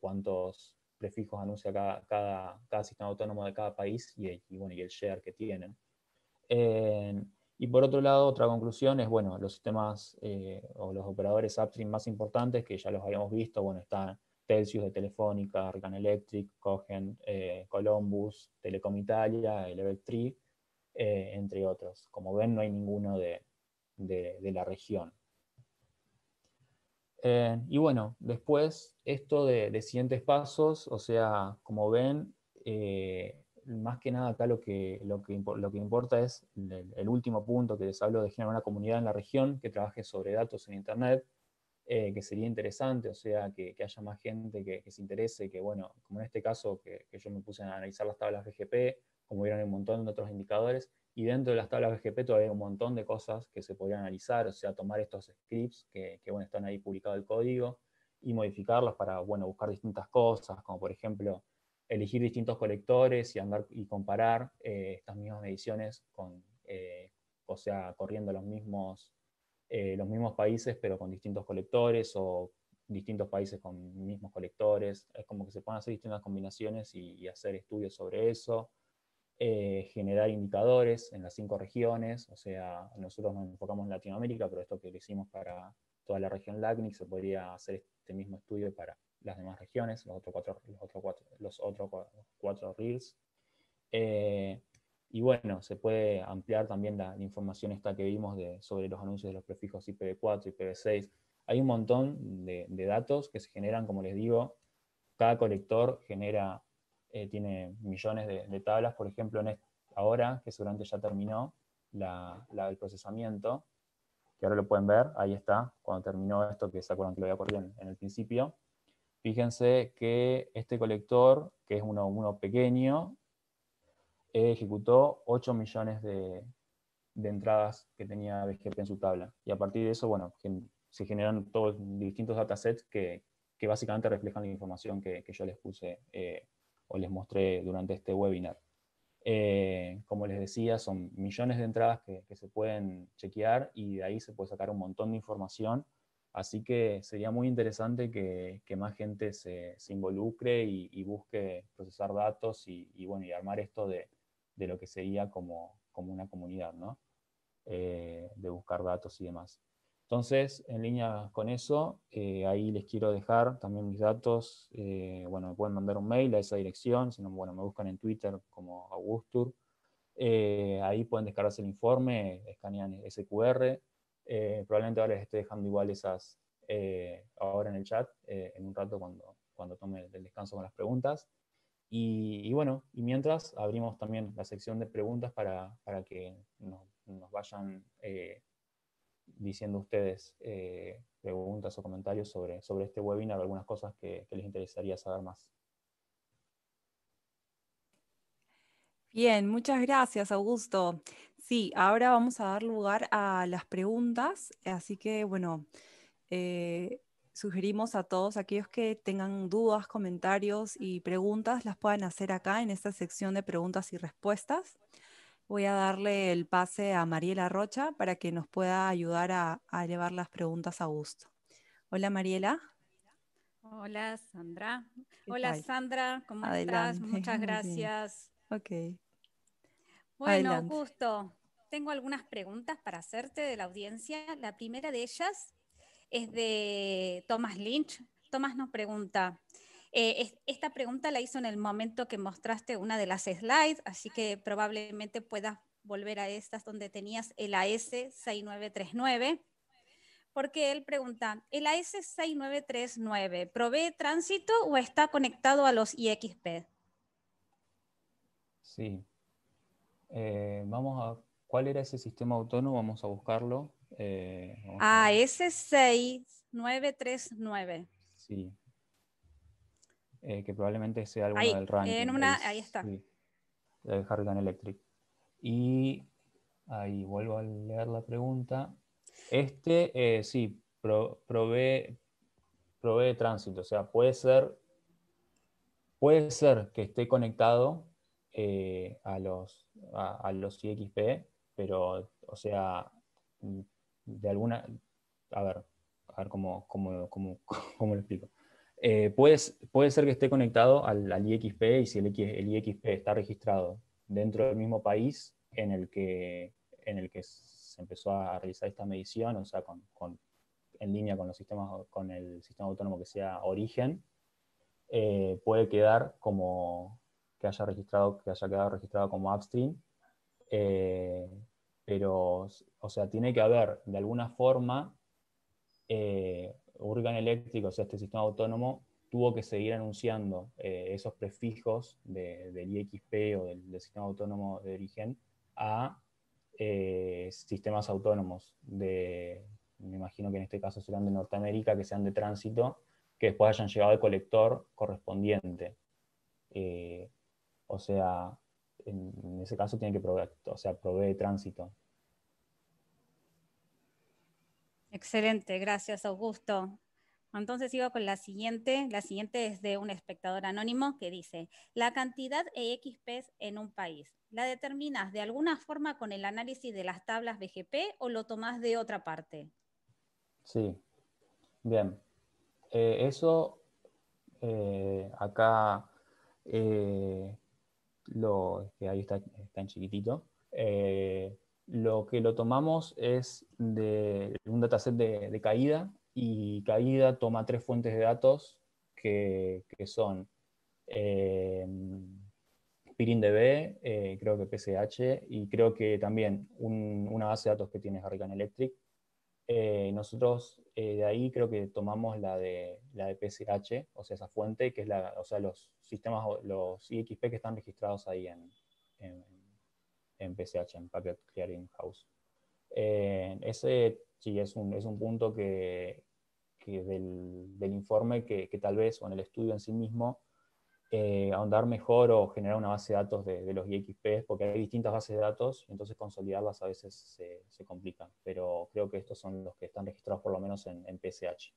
cuántos fijos anuncia cada, cada, sistema autónomo de cada país y, bueno, y el share que tienen. Eh, y por otro lado, otra conclusión es, bueno, los sistemas eh, o los operadores upstream más importantes, que ya los habíamos visto, bueno, están Telsius de Telefónica, Arcan Electric, Cogen, eh, Columbus, Telecom Italia, Level 3, entre otros. Como ven, no hay ninguno de, de la región. Eh, y bueno, después esto de, de, siguientes pasos, o sea, como ven, eh, más que nada acá lo que, lo que, lo que importa es el, último punto que les hablo de generar una comunidad en la región que trabaje sobre datos en Internet, eh, que sería interesante, o sea, que, haya más gente que, se interese, que bueno, como en este caso que, que yo me puse a analizar las tablas BGP, como vieron un montón de otros indicadores, y dentro de las tablas BGP todavía hay un montón de cosas que se podrían analizar, o sea, tomar estos scripts que, están ahí publicado el código y modificarlos para buscar distintas cosas, como por ejemplo elegir distintos colectores y andar y comparar eh, estas mismas mediciones eh, o sea, corriendo los mismos, eh, los mismos países, pero con distintos colectores o distintos países con mismos colectores. Es como que se pueden hacer distintas combinaciones y hacer estudios sobre eso. Eh, generar indicadores en las cinco regiones, o sea, nosotros nos enfocamos en Latinoamérica, pero esto que lo hicimos para toda la región LACNIC se podría hacer este mismo estudio para las demás regiones, los otros cuatro, los cuatro, los cuatro, reels. Eh, y bueno, se puede ampliar también la, información esta que vimos de, sobre los anuncios de los prefijos IPv4, IPv6. Hay un montón de, de datos que se generan, como les digo, cada colector genera eh, tiene millones de, tablas, por ejemplo, en ahora, que seguramente ya terminó la, la, el procesamiento, que ahora lo pueden ver, ahí está, cuando terminó esto, que se acuerdan que lo había corriendo en, el principio, fíjense que este colector, que es uno, pequeño, eh, ejecutó 8 millones de, entradas que tenía BGP en su tabla. Y a partir de eso, bueno, se generan todos distintos datasets que, que básicamente reflejan la información que, yo les puse eh, o les mostré durante este webinar. Eh, como les decía, son millones de entradas que, se pueden chequear y de ahí se puede sacar un montón de información. Así que sería muy interesante que, más gente se, involucre y, busque procesar datos y, bueno, y armar esto de, lo que sería como, una comunidad, ¿no? Eh, de buscar datos y demás. Entonces, en línea con eso, eh, ahí les quiero dejar también mis datos. Eh, bueno, me pueden mandar un mail a esa dirección, si no, bueno, me buscan en Twitter como Augustur. Eh, ahí pueden descargarse el informe, escanean ese QR. probablemente ahora les estoy dejando igual esas ahora en el chat, en un rato cuando, cuando tome el descanso con las preguntas. Y, bueno, y mientras abrimos también la sección de preguntas para, para que nos vayan diciendo ustedes eh, preguntas o comentarios sobre, este webinar algunas cosas que, les interesaría saber más. Bien, muchas gracias, Augusto. Sí, ahora vamos a dar lugar a las preguntas, así que bueno, eh, sugerimos a todos aquellos que tengan dudas, comentarios y preguntas, las puedan hacer acá en esta sección de preguntas y respuestas voy a darle el pase a Mariela Rocha para que nos pueda ayudar a, elevar las preguntas a gusto. Hola Mariela. Hola Sandra. Hola Sandra, ¿cómo estás? Muchas gracias. Ok. Bueno, gusto. Tengo algunas preguntas para hacerte de la audiencia. La primera de ellas es de Thomas Lynch. Thomas nos pregunta, eh, esta pregunta la hizo en el momento que mostraste una de las slides, así que probablemente puedas volver a estas donde tenías el AS6939, porque él pregunta, ¿el AS6939 provee tránsito o está conectado a los IXP? Sí. Eh, vamos a, ¿cuál era ese sistema autónomo? Vamos a buscarlo. Eh, AS6939. Sí, eh, que probablemente sea alguno del ranking. ahí está. Sí, Electric. Y ahí vuelvo a leer la pregunta. Este, eh, sí, provee, tránsito, o sea, puede ser, puede ser que esté conectado eh, a, los, a, los IXP, pero, o sea, de alguna, a ver, a ver cómo *laughs* lo explico. Eh, puede ser que esté conectado al, IXP y si el, IXP está registrado dentro del mismo país en el que, en el que se empezó a realizar esta medición, o sea, en línea con, los sistemas, con el sistema autónomo que sea origen, eh, puede quedar como que haya, registrado, que haya quedado registrado como upstream. Eh, pero, o sea, tiene que haber de alguna forma Hurricane eléctrico, o sea, este sistema autónomo, tuvo que seguir anunciando eh, esos prefijos de, del IXP o del, sistema autónomo de origen a eh, sistemas autónomos de, me imagino que en este caso serán de Norteamérica, que sean de tránsito, que después hayan llegado al colector correspondiente. Eh, o sea, en, ese caso tiene que proveer, o sea, provee tránsito. Excelente, gracias Augusto. Entonces sigo con la siguiente. La siguiente es de un espectador anónimo que dice, la cantidad EXP en un país, ¿la determinas de alguna forma con el análisis de las tablas BGP o lo tomás de otra parte? Sí, bien. Eh, eso eh, acá, eh, lo, que ahí está, está en chiquitito, lo que lo tomamos es de un dataset de, caída y caída toma tres fuentes de datos que, son eh, PirinDB, eh, creo que PCH y creo que también una base de datos que tiene Hurricane Electric. Eh, nosotros eh, de ahí creo que tomamos la de, la de PCH, o sea, esa fuente, que es la, o sea, los sistemas, los IXP que están registrados ahí en en PCH, en Packet Clearing House. Eh, ese sí es un, es un punto que, que del, del, informe que, que, tal vez, o en el estudio en sí mismo, eh, ahondar mejor o generar una base de datos de, los IXPs, porque hay distintas bases de datos, entonces consolidarlas a veces se, se complica, pero creo que estos son los que están registrados por lo menos en, en PCH.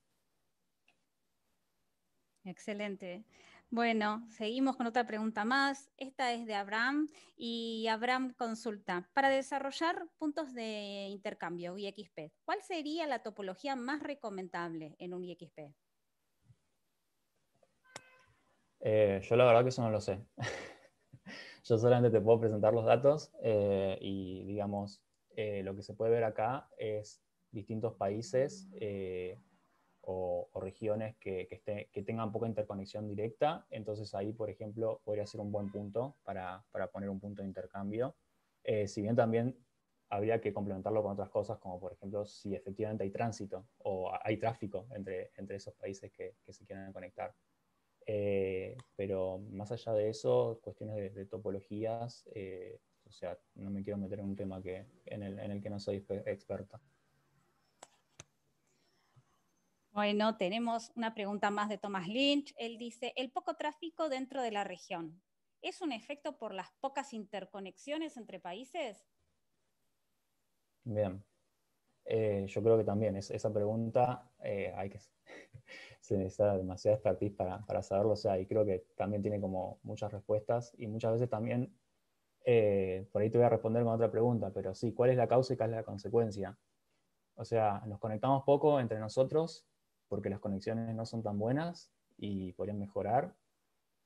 Excelente. Bueno, seguimos con otra pregunta más. Esta es de Abraham y Abraham consulta. Para desarrollar puntos de intercambio UIXP, ¿cuál sería la topología más recomendable en un IXP? Eh, yo la verdad que eso no lo sé. *laughs* yo solamente te puedo presentar los datos eh, y digamos, eh, lo que se puede ver acá es distintos países o, regiones que, tengan poca interconexión directa. Entonces ahí, por ejemplo, podría ser un buen punto para, poner un punto de intercambio. Eh, si bien también habría que complementarlo con otras cosas, como por ejemplo si efectivamente hay tránsito o hay tráfico entre, esos países que, se quieran conectar. Eh, pero más allá de eso, cuestiones de, topologías, eh, o sea, no me quiero meter en un tema que, en, el, en el que no soy experta. Bueno, tenemos una pregunta más de Thomas Lynch. Él dice, el poco tráfico dentro de la región, ¿es un efecto por las pocas interconexiones entre países? Bien, eh, yo creo que también es, esa pregunta eh, hay que, *laughs* se necesita demasiada expertise para, para, saberlo, o sea, y creo que también tiene como muchas respuestas y muchas veces también, eh, por ahí te voy a responder con otra pregunta, pero sí, ¿cuál es la causa y cuál es la consecuencia? O sea, nos conectamos poco entre nosotros porque las conexiones no son tan buenas y podrían mejorar,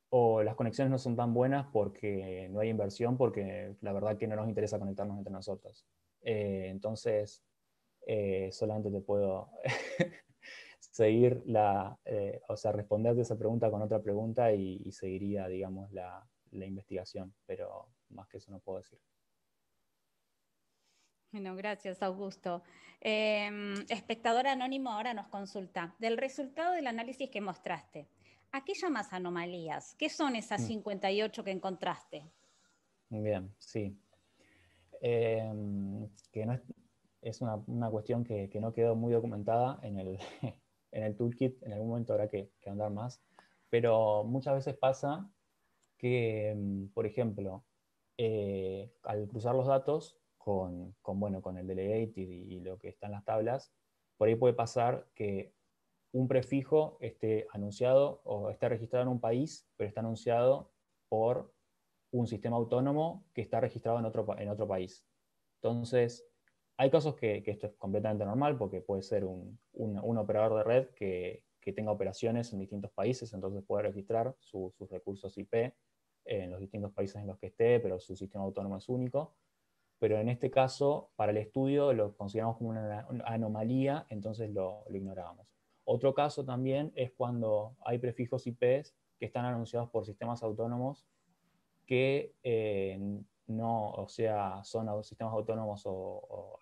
o las conexiones no son tan buenas porque no hay inversión, porque la verdad que no nos interesa conectarnos entre nosotros. Eh, entonces, eh, solamente te puedo *laughs* seguir la, eh, o sea, responderte esa pregunta con otra pregunta y, seguiría, digamos, la, la investigación, pero más que eso no puedo decir. Bueno, gracias, Augusto. Em, espectador anónimo ahora nos consulta. Del resultado del análisis que mostraste, ¿a qué llamas anomalías? ¿Qué son esas 58 mm. que encontraste? Bien, sí. Em, que es, una, cuestión que, no quedó muy documentada *laughs* en el, toolkit, en algún momento habrá que, andar más, pero muchas veces pasa que, em, por ejemplo, eh, al cruzar los datos, con, con, bueno, con el delegated y, lo que está en las tablas, por ahí puede pasar que un prefijo esté anunciado o esté registrado en un país, pero está anunciado por un sistema autónomo que está registrado en otro, en otro país. Entonces, hay casos que, esto es completamente normal porque puede ser un, un, operador de red que, que, tenga operaciones en distintos países, entonces puede registrar sus recursos IP en los distintos países en los que esté, pero su sistema autónomo es único pero en este caso, para el estudio lo consideramos como una anomalía, entonces lo, ignorábamos. Otro caso también es cuando hay prefijos IPs que están anunciados por sistemas autónomos que eh, no, o sea, son sistemas autónomos o, o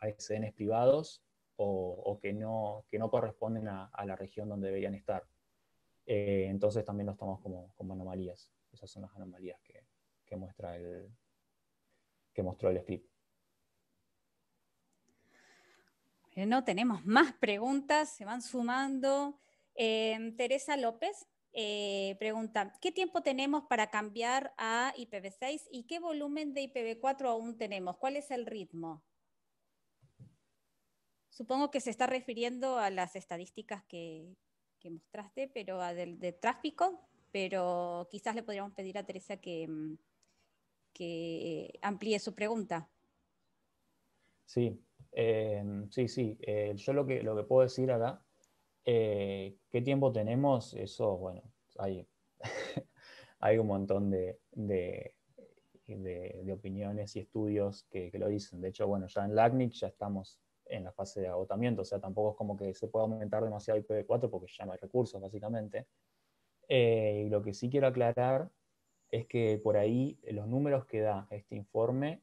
privados o, que, no, que no corresponden a, la región donde deberían estar. Eh, entonces también los tomamos como, anomalías. Esas son las anomalías que, muestra el, que mostró el script. Eh, no tenemos más preguntas, se van sumando. Em, Teresa López eh, pregunta, ¿qué tiempo tenemos para cambiar a IPv6 y qué volumen de IPv4 aún tenemos? ¿Cuál es el ritmo? Supongo que se está refiriendo a las estadísticas que, mostraste, pero a de tráfico, pero quizás le podríamos pedir a Teresa que mm, amplíe su pregunta. Sí, Em, sí, sí, eh, yo lo que, lo que puedo decir acá, eh, ¿qué tiempo tenemos? Eso, bueno, hay, *laughs* un montón de, de, opiniones y estudios que, lo dicen. De hecho, bueno, ya en LACNIC ya estamos en la fase de agotamiento, o sea, tampoco es como que se pueda aumentar demasiado IPv4 porque ya no hay recursos, básicamente. Eh, y lo que sí quiero aclarar es que por ahí los números que da este informe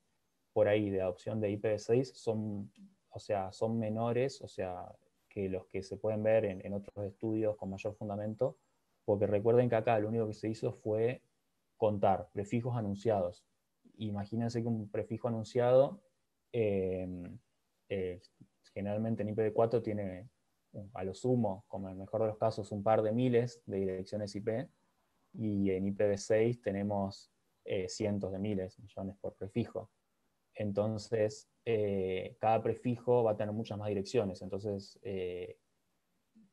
por ahí de adopción de IPv6 son, o sea, son menores, o sea, que los que se pueden ver en, otros estudios con mayor fundamento, porque recuerden que acá lo único que se hizo fue contar prefijos anunciados. Imagínense que un prefijo anunciado eh, eh, generalmente en IPv4 tiene a lo sumo, como en el mejor de los casos, un par de miles de direcciones IP, y en IPv6 tenemos eh, cientos de miles, millones por prefijo. Entonces, eh, cada prefijo va a tener muchas más direcciones. Entonces, eh,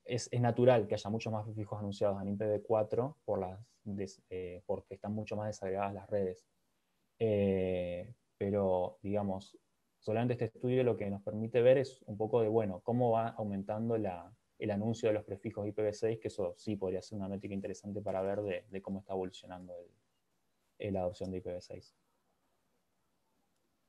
es, natural que haya muchos más prefijos anunciados en IPv4 por las eh, porque están mucho más desagregadas las redes. pero, digamos, solamente este estudio lo que nos permite ver es un poco de, bueno, cómo va aumentando el anuncio de los prefijos IPv6, que eso sí podría ser una métrica interesante para ver de, cómo está evolucionando la adopción de IPv6.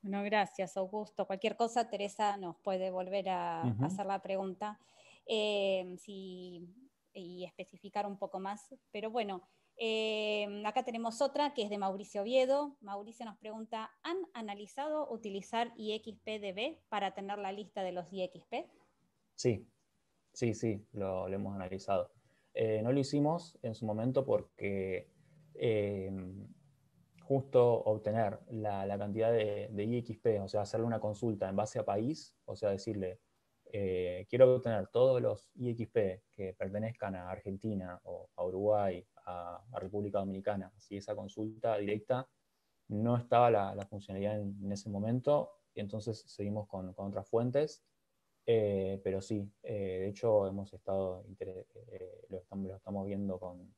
Bueno, gracias, Augusto. Cualquier cosa, Teresa nos puede volver a hacer la pregunta em, y especificar un poco más. Pero bueno, em, acá tenemos otra que es de Mauricio Oviedo. Mauricio nos pregunta, ¿han analizado utilizar IXPDB para tener la lista de los IXP? Sí, sí, sí, lo, hemos analizado. Eh, no lo hicimos en su momento porque em, justo obtener la, cantidad de, IXP, o sea, hacerle una consulta en base a país, o sea, decirle, eh, quiero obtener todos los IXP que pertenezcan a Argentina o a Uruguay, a, República Dominicana, si esa consulta directa no estaba la, funcionalidad en, ese momento, y entonces seguimos con, otras fuentes, eh, pero sí, eh, de hecho hemos estado, lo estamos viendo con,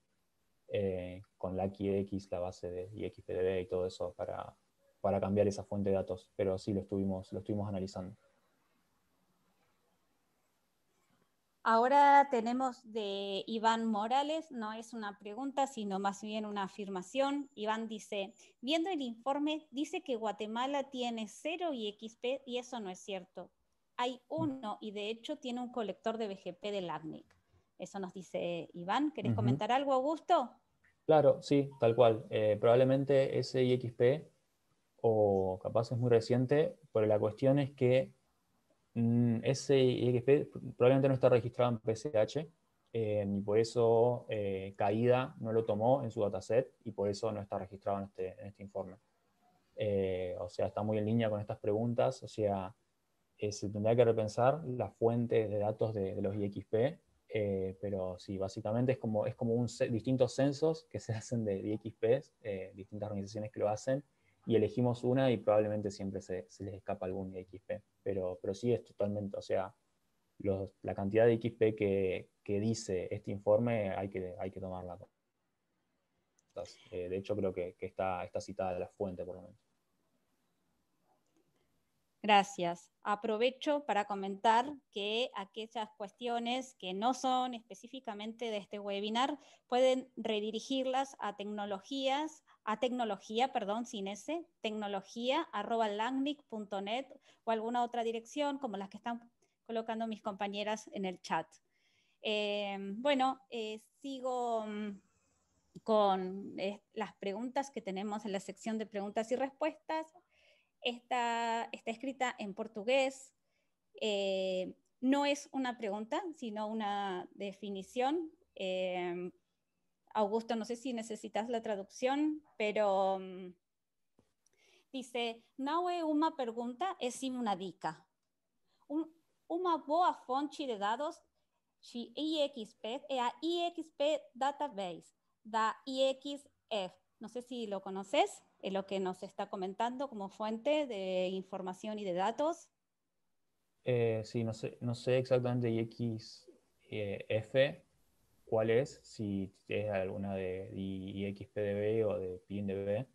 eh, con la QX, la base de IXPDB y todo eso para, para, cambiar esa fuente de datos, pero sí lo estuvimos, lo estuvimos analizando. Ahora tenemos de Iván Morales, no es una pregunta, sino más bien una afirmación. Iván dice, viendo el informe, dice que Guatemala tiene 0 IXP y eso no es cierto. Hay uno y de hecho tiene un colector de BGP de ACNIC. E eso nos dice Iván. ¿Querés comentar algo, Augusto? Claro, sí, tal cual. Eh, probablemente ese IXP, o capaz es muy reciente, pero la cuestión es que mm, ese IXP probablemente no está registrado en PCH, y eh, por eso eh, Caída no lo tomó en su dataset y por eso no está registrado en este, este informe. o sea, está muy en línea con estas preguntas, o sea, se tendría que repensar las fuentes de datos de, de los IXP eh, pero sí, básicamente es como, es como distintos censos que se *laughs* hacen de, XP eh, distintas organizaciones que lo hacen, y elegimos una y probablemente siempre se, les escapa algún XP. Pero, pero sí es totalmente, o sea, la cantidad de XP que, dice este informe hay que, hay que tomarla. Eh, de hecho, creo que, que está, está citada la fuente, por lo menos. Gracias. Aprovecho para comentar que aquellas cuestiones que no son específicamente de este webinar pueden redirigirlas a tecnologías, a tecnología, perdón, sin ese, tecnología o alguna otra dirección como las que están colocando mis compañeras en el chat. Eh, bueno, eh, sigo mm, con eh, las preguntas que tenemos en la sección de preguntas y respuestas está, está escrita en portugués. Eh, no es una pregunta, sino una definición. Eh, Augusto, no sé si necesitas la traducción, pero mm, dice, no es una pregunta, es una dica. una boa fonte de dados si IXP é eh, a IXP Database, da IXF, no sé si lo conoces, es lo que nos está comentando como fuente de información y de datos. Eh, sí, no sé, exactamente IXF eh, cuál es, si es alguna de IXPDB o de PINDB,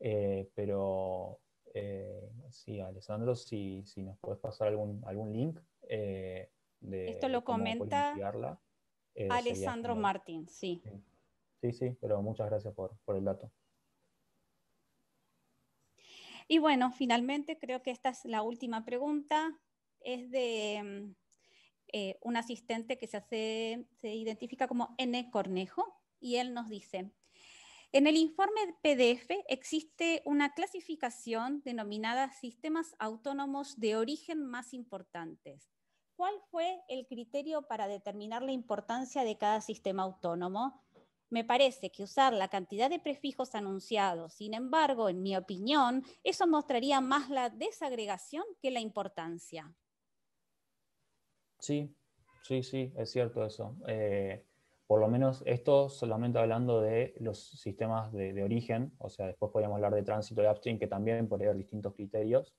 eh, pero sí, Alessandro, si, nos puedes pasar algún, algún link. de Esto lo comenta Alessandro Martín, sí. Sí, sí, pero muchas gracias por, el dato. Y bueno, finalmente creo que esta es la última pregunta. Es de mm, eh, un asistente que se, se identifica como N. Cornejo y él nos dice, en el informe PDF existe una clasificación denominada sistemas autónomos de origen más importantes. ¿Cuál fue el criterio para determinar la importancia de cada sistema autónomo? me parece que usar la cantidad de prefijos anunciados, sin embargo, en mi opinión, eso mostraría más la desagregación que la importancia. Sí, sí, sí, es cierto eso. Eh, por lo menos esto solamente hablando de los sistemas de, origen, o sea, después podríamos hablar de tránsito de upstream, que también podría haber distintos criterios,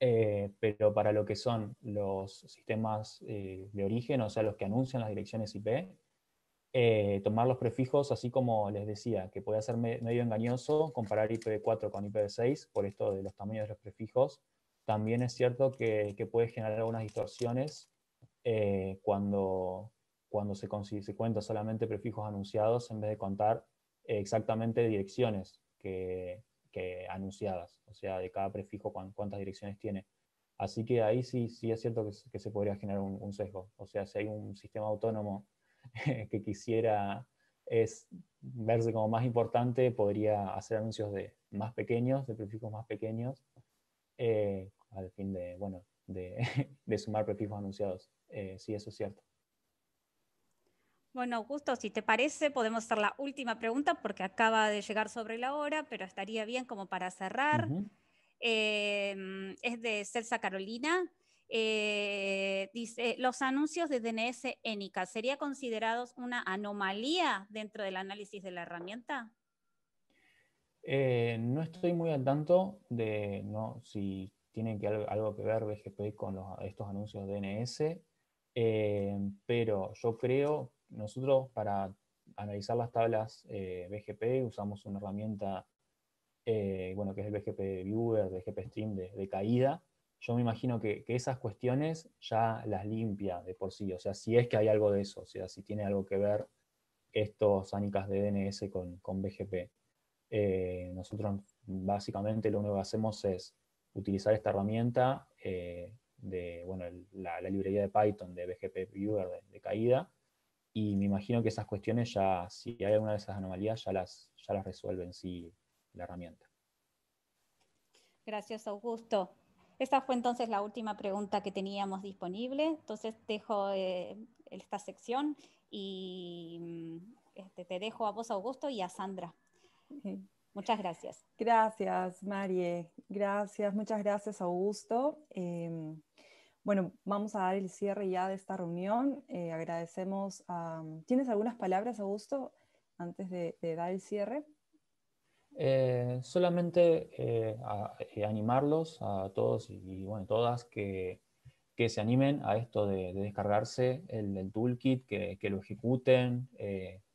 eh, pero para lo que son los sistemas eh, de origen, o sea, los que anuncian las direcciones IP, eh, tomar los prefijos, así como les decía, que puede ser medio engañoso comparar IPv4 con IPv6 por esto de los tamaños de los prefijos. También es cierto que, puede generar algunas distorsiones eh, cuando, cuando se, se cuenta solamente prefijos anunciados en vez de contar exactamente direcciones que, anunciadas, o sea, de cada prefijo cuántas direcciones tiene. Así que ahí sí, sí es cierto que, se podría generar un, un sesgo. O sea, si hay un sistema autónomo *laughs* que quisiera es verse como más importante, podría hacer anuncios de más pequeños, de prefijos más pequeños, eh, al fin de, bueno, de, *laughs* sumar prefijos anunciados. Eh, si eso es cierto. Bueno, Augusto, si te parece, podemos hacer la última pregunta porque acaba de llegar sobre la hora, pero estaría bien como para cerrar. Eh, es de Celsa Carolina eh, dice, los anuncios de DNS ENICA, ¿sería considerados una anomalía dentro del análisis de la herramienta? Eh, no estoy muy al tanto de no, si tiene que, algo, que ver BGP con estos anuncios de DNS, eh, pero yo creo, nosotros para analizar las tablas BGP usamos una herramienta, bueno, que es el BGP Viewer, BGP Stream de caída, yo me imagino que, esas cuestiones ya las limpia de por sí, o sea, si es que hay algo de eso, o sea, si tiene algo que ver estos ANICAS de DNS con, BGP. Eh, nosotros básicamente lo único que hacemos es utilizar esta herramienta eh, de bueno, la, librería de Python de BGP Viewer de, caída, y me imagino que esas cuestiones ya, si hay alguna de esas anomalías, ya las, ya las resuelve en sí la herramienta. Gracias, Augusto. Esta fue entonces la última pregunta que teníamos disponible. Entonces dejo eh, esta sección y mm, este, te dejo a vos, Augusto, y a Sandra. *laughs* Muchas gracias. Gracias, Marie. Gracias, muchas gracias, Augusto. Em, bueno, vamos a dar el cierre ya de esta reunión. Eh, agradecemos a... ¿Tienes algunas palabras, Augusto, antes de dar el cierre? Eh, solamente eh, eh, animarlos a todos y, todas que, se animen a esto de, descargarse el, toolkit, que, lo ejecuten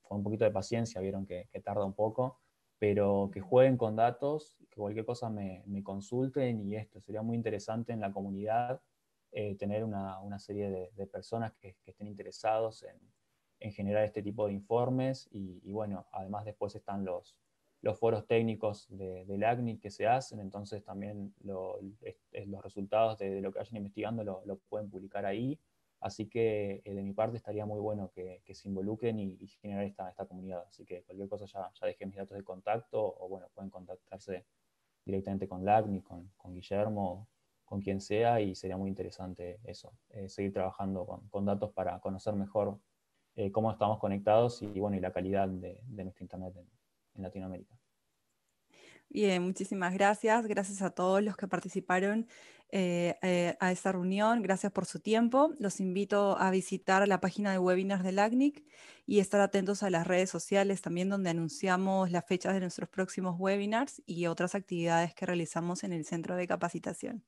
con un poquito de paciencia, vieron que, tarda un poco, pero que jueguen con datos, que cualquier cosa me, consulten y esto, sería muy interesante en la comunidad tener una, serie de, personas que, estén interesados en, generar este tipo de informes y bueno, además después están los los foros técnicos de, del ACNI que se hacen, entonces también los resultados de, lo que vayan investigando lo, pueden publicar ahí. Así que eh, de mi parte estaría muy bueno que, se involucren y, generar esta, esta, comunidad. Así que cualquier cosa ya, ya dejé mis datos de contacto o bueno, pueden contactarse directamente con LACNI, con, con Guillermo, con quien sea y sería muy interesante eso, eh, seguir trabajando con, con, datos para conocer mejor eh, cómo estamos conectados y bueno, y la calidad de, de nuestro Internet en Latinoamérica. Bien, muchísimas gracias. Gracias a todos los que participaron eh, eh, a esta reunión. Gracias por su tiempo. Los invito a visitar la página de webinars del ACNIC y estar atentos a las redes sociales también donde anunciamos las fechas de nuestros próximos webinars y otras actividades que realizamos en el centro de capacitación.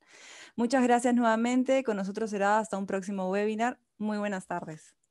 Muchas gracias nuevamente. Con nosotros será hasta un próximo webinar. Muy buenas tardes.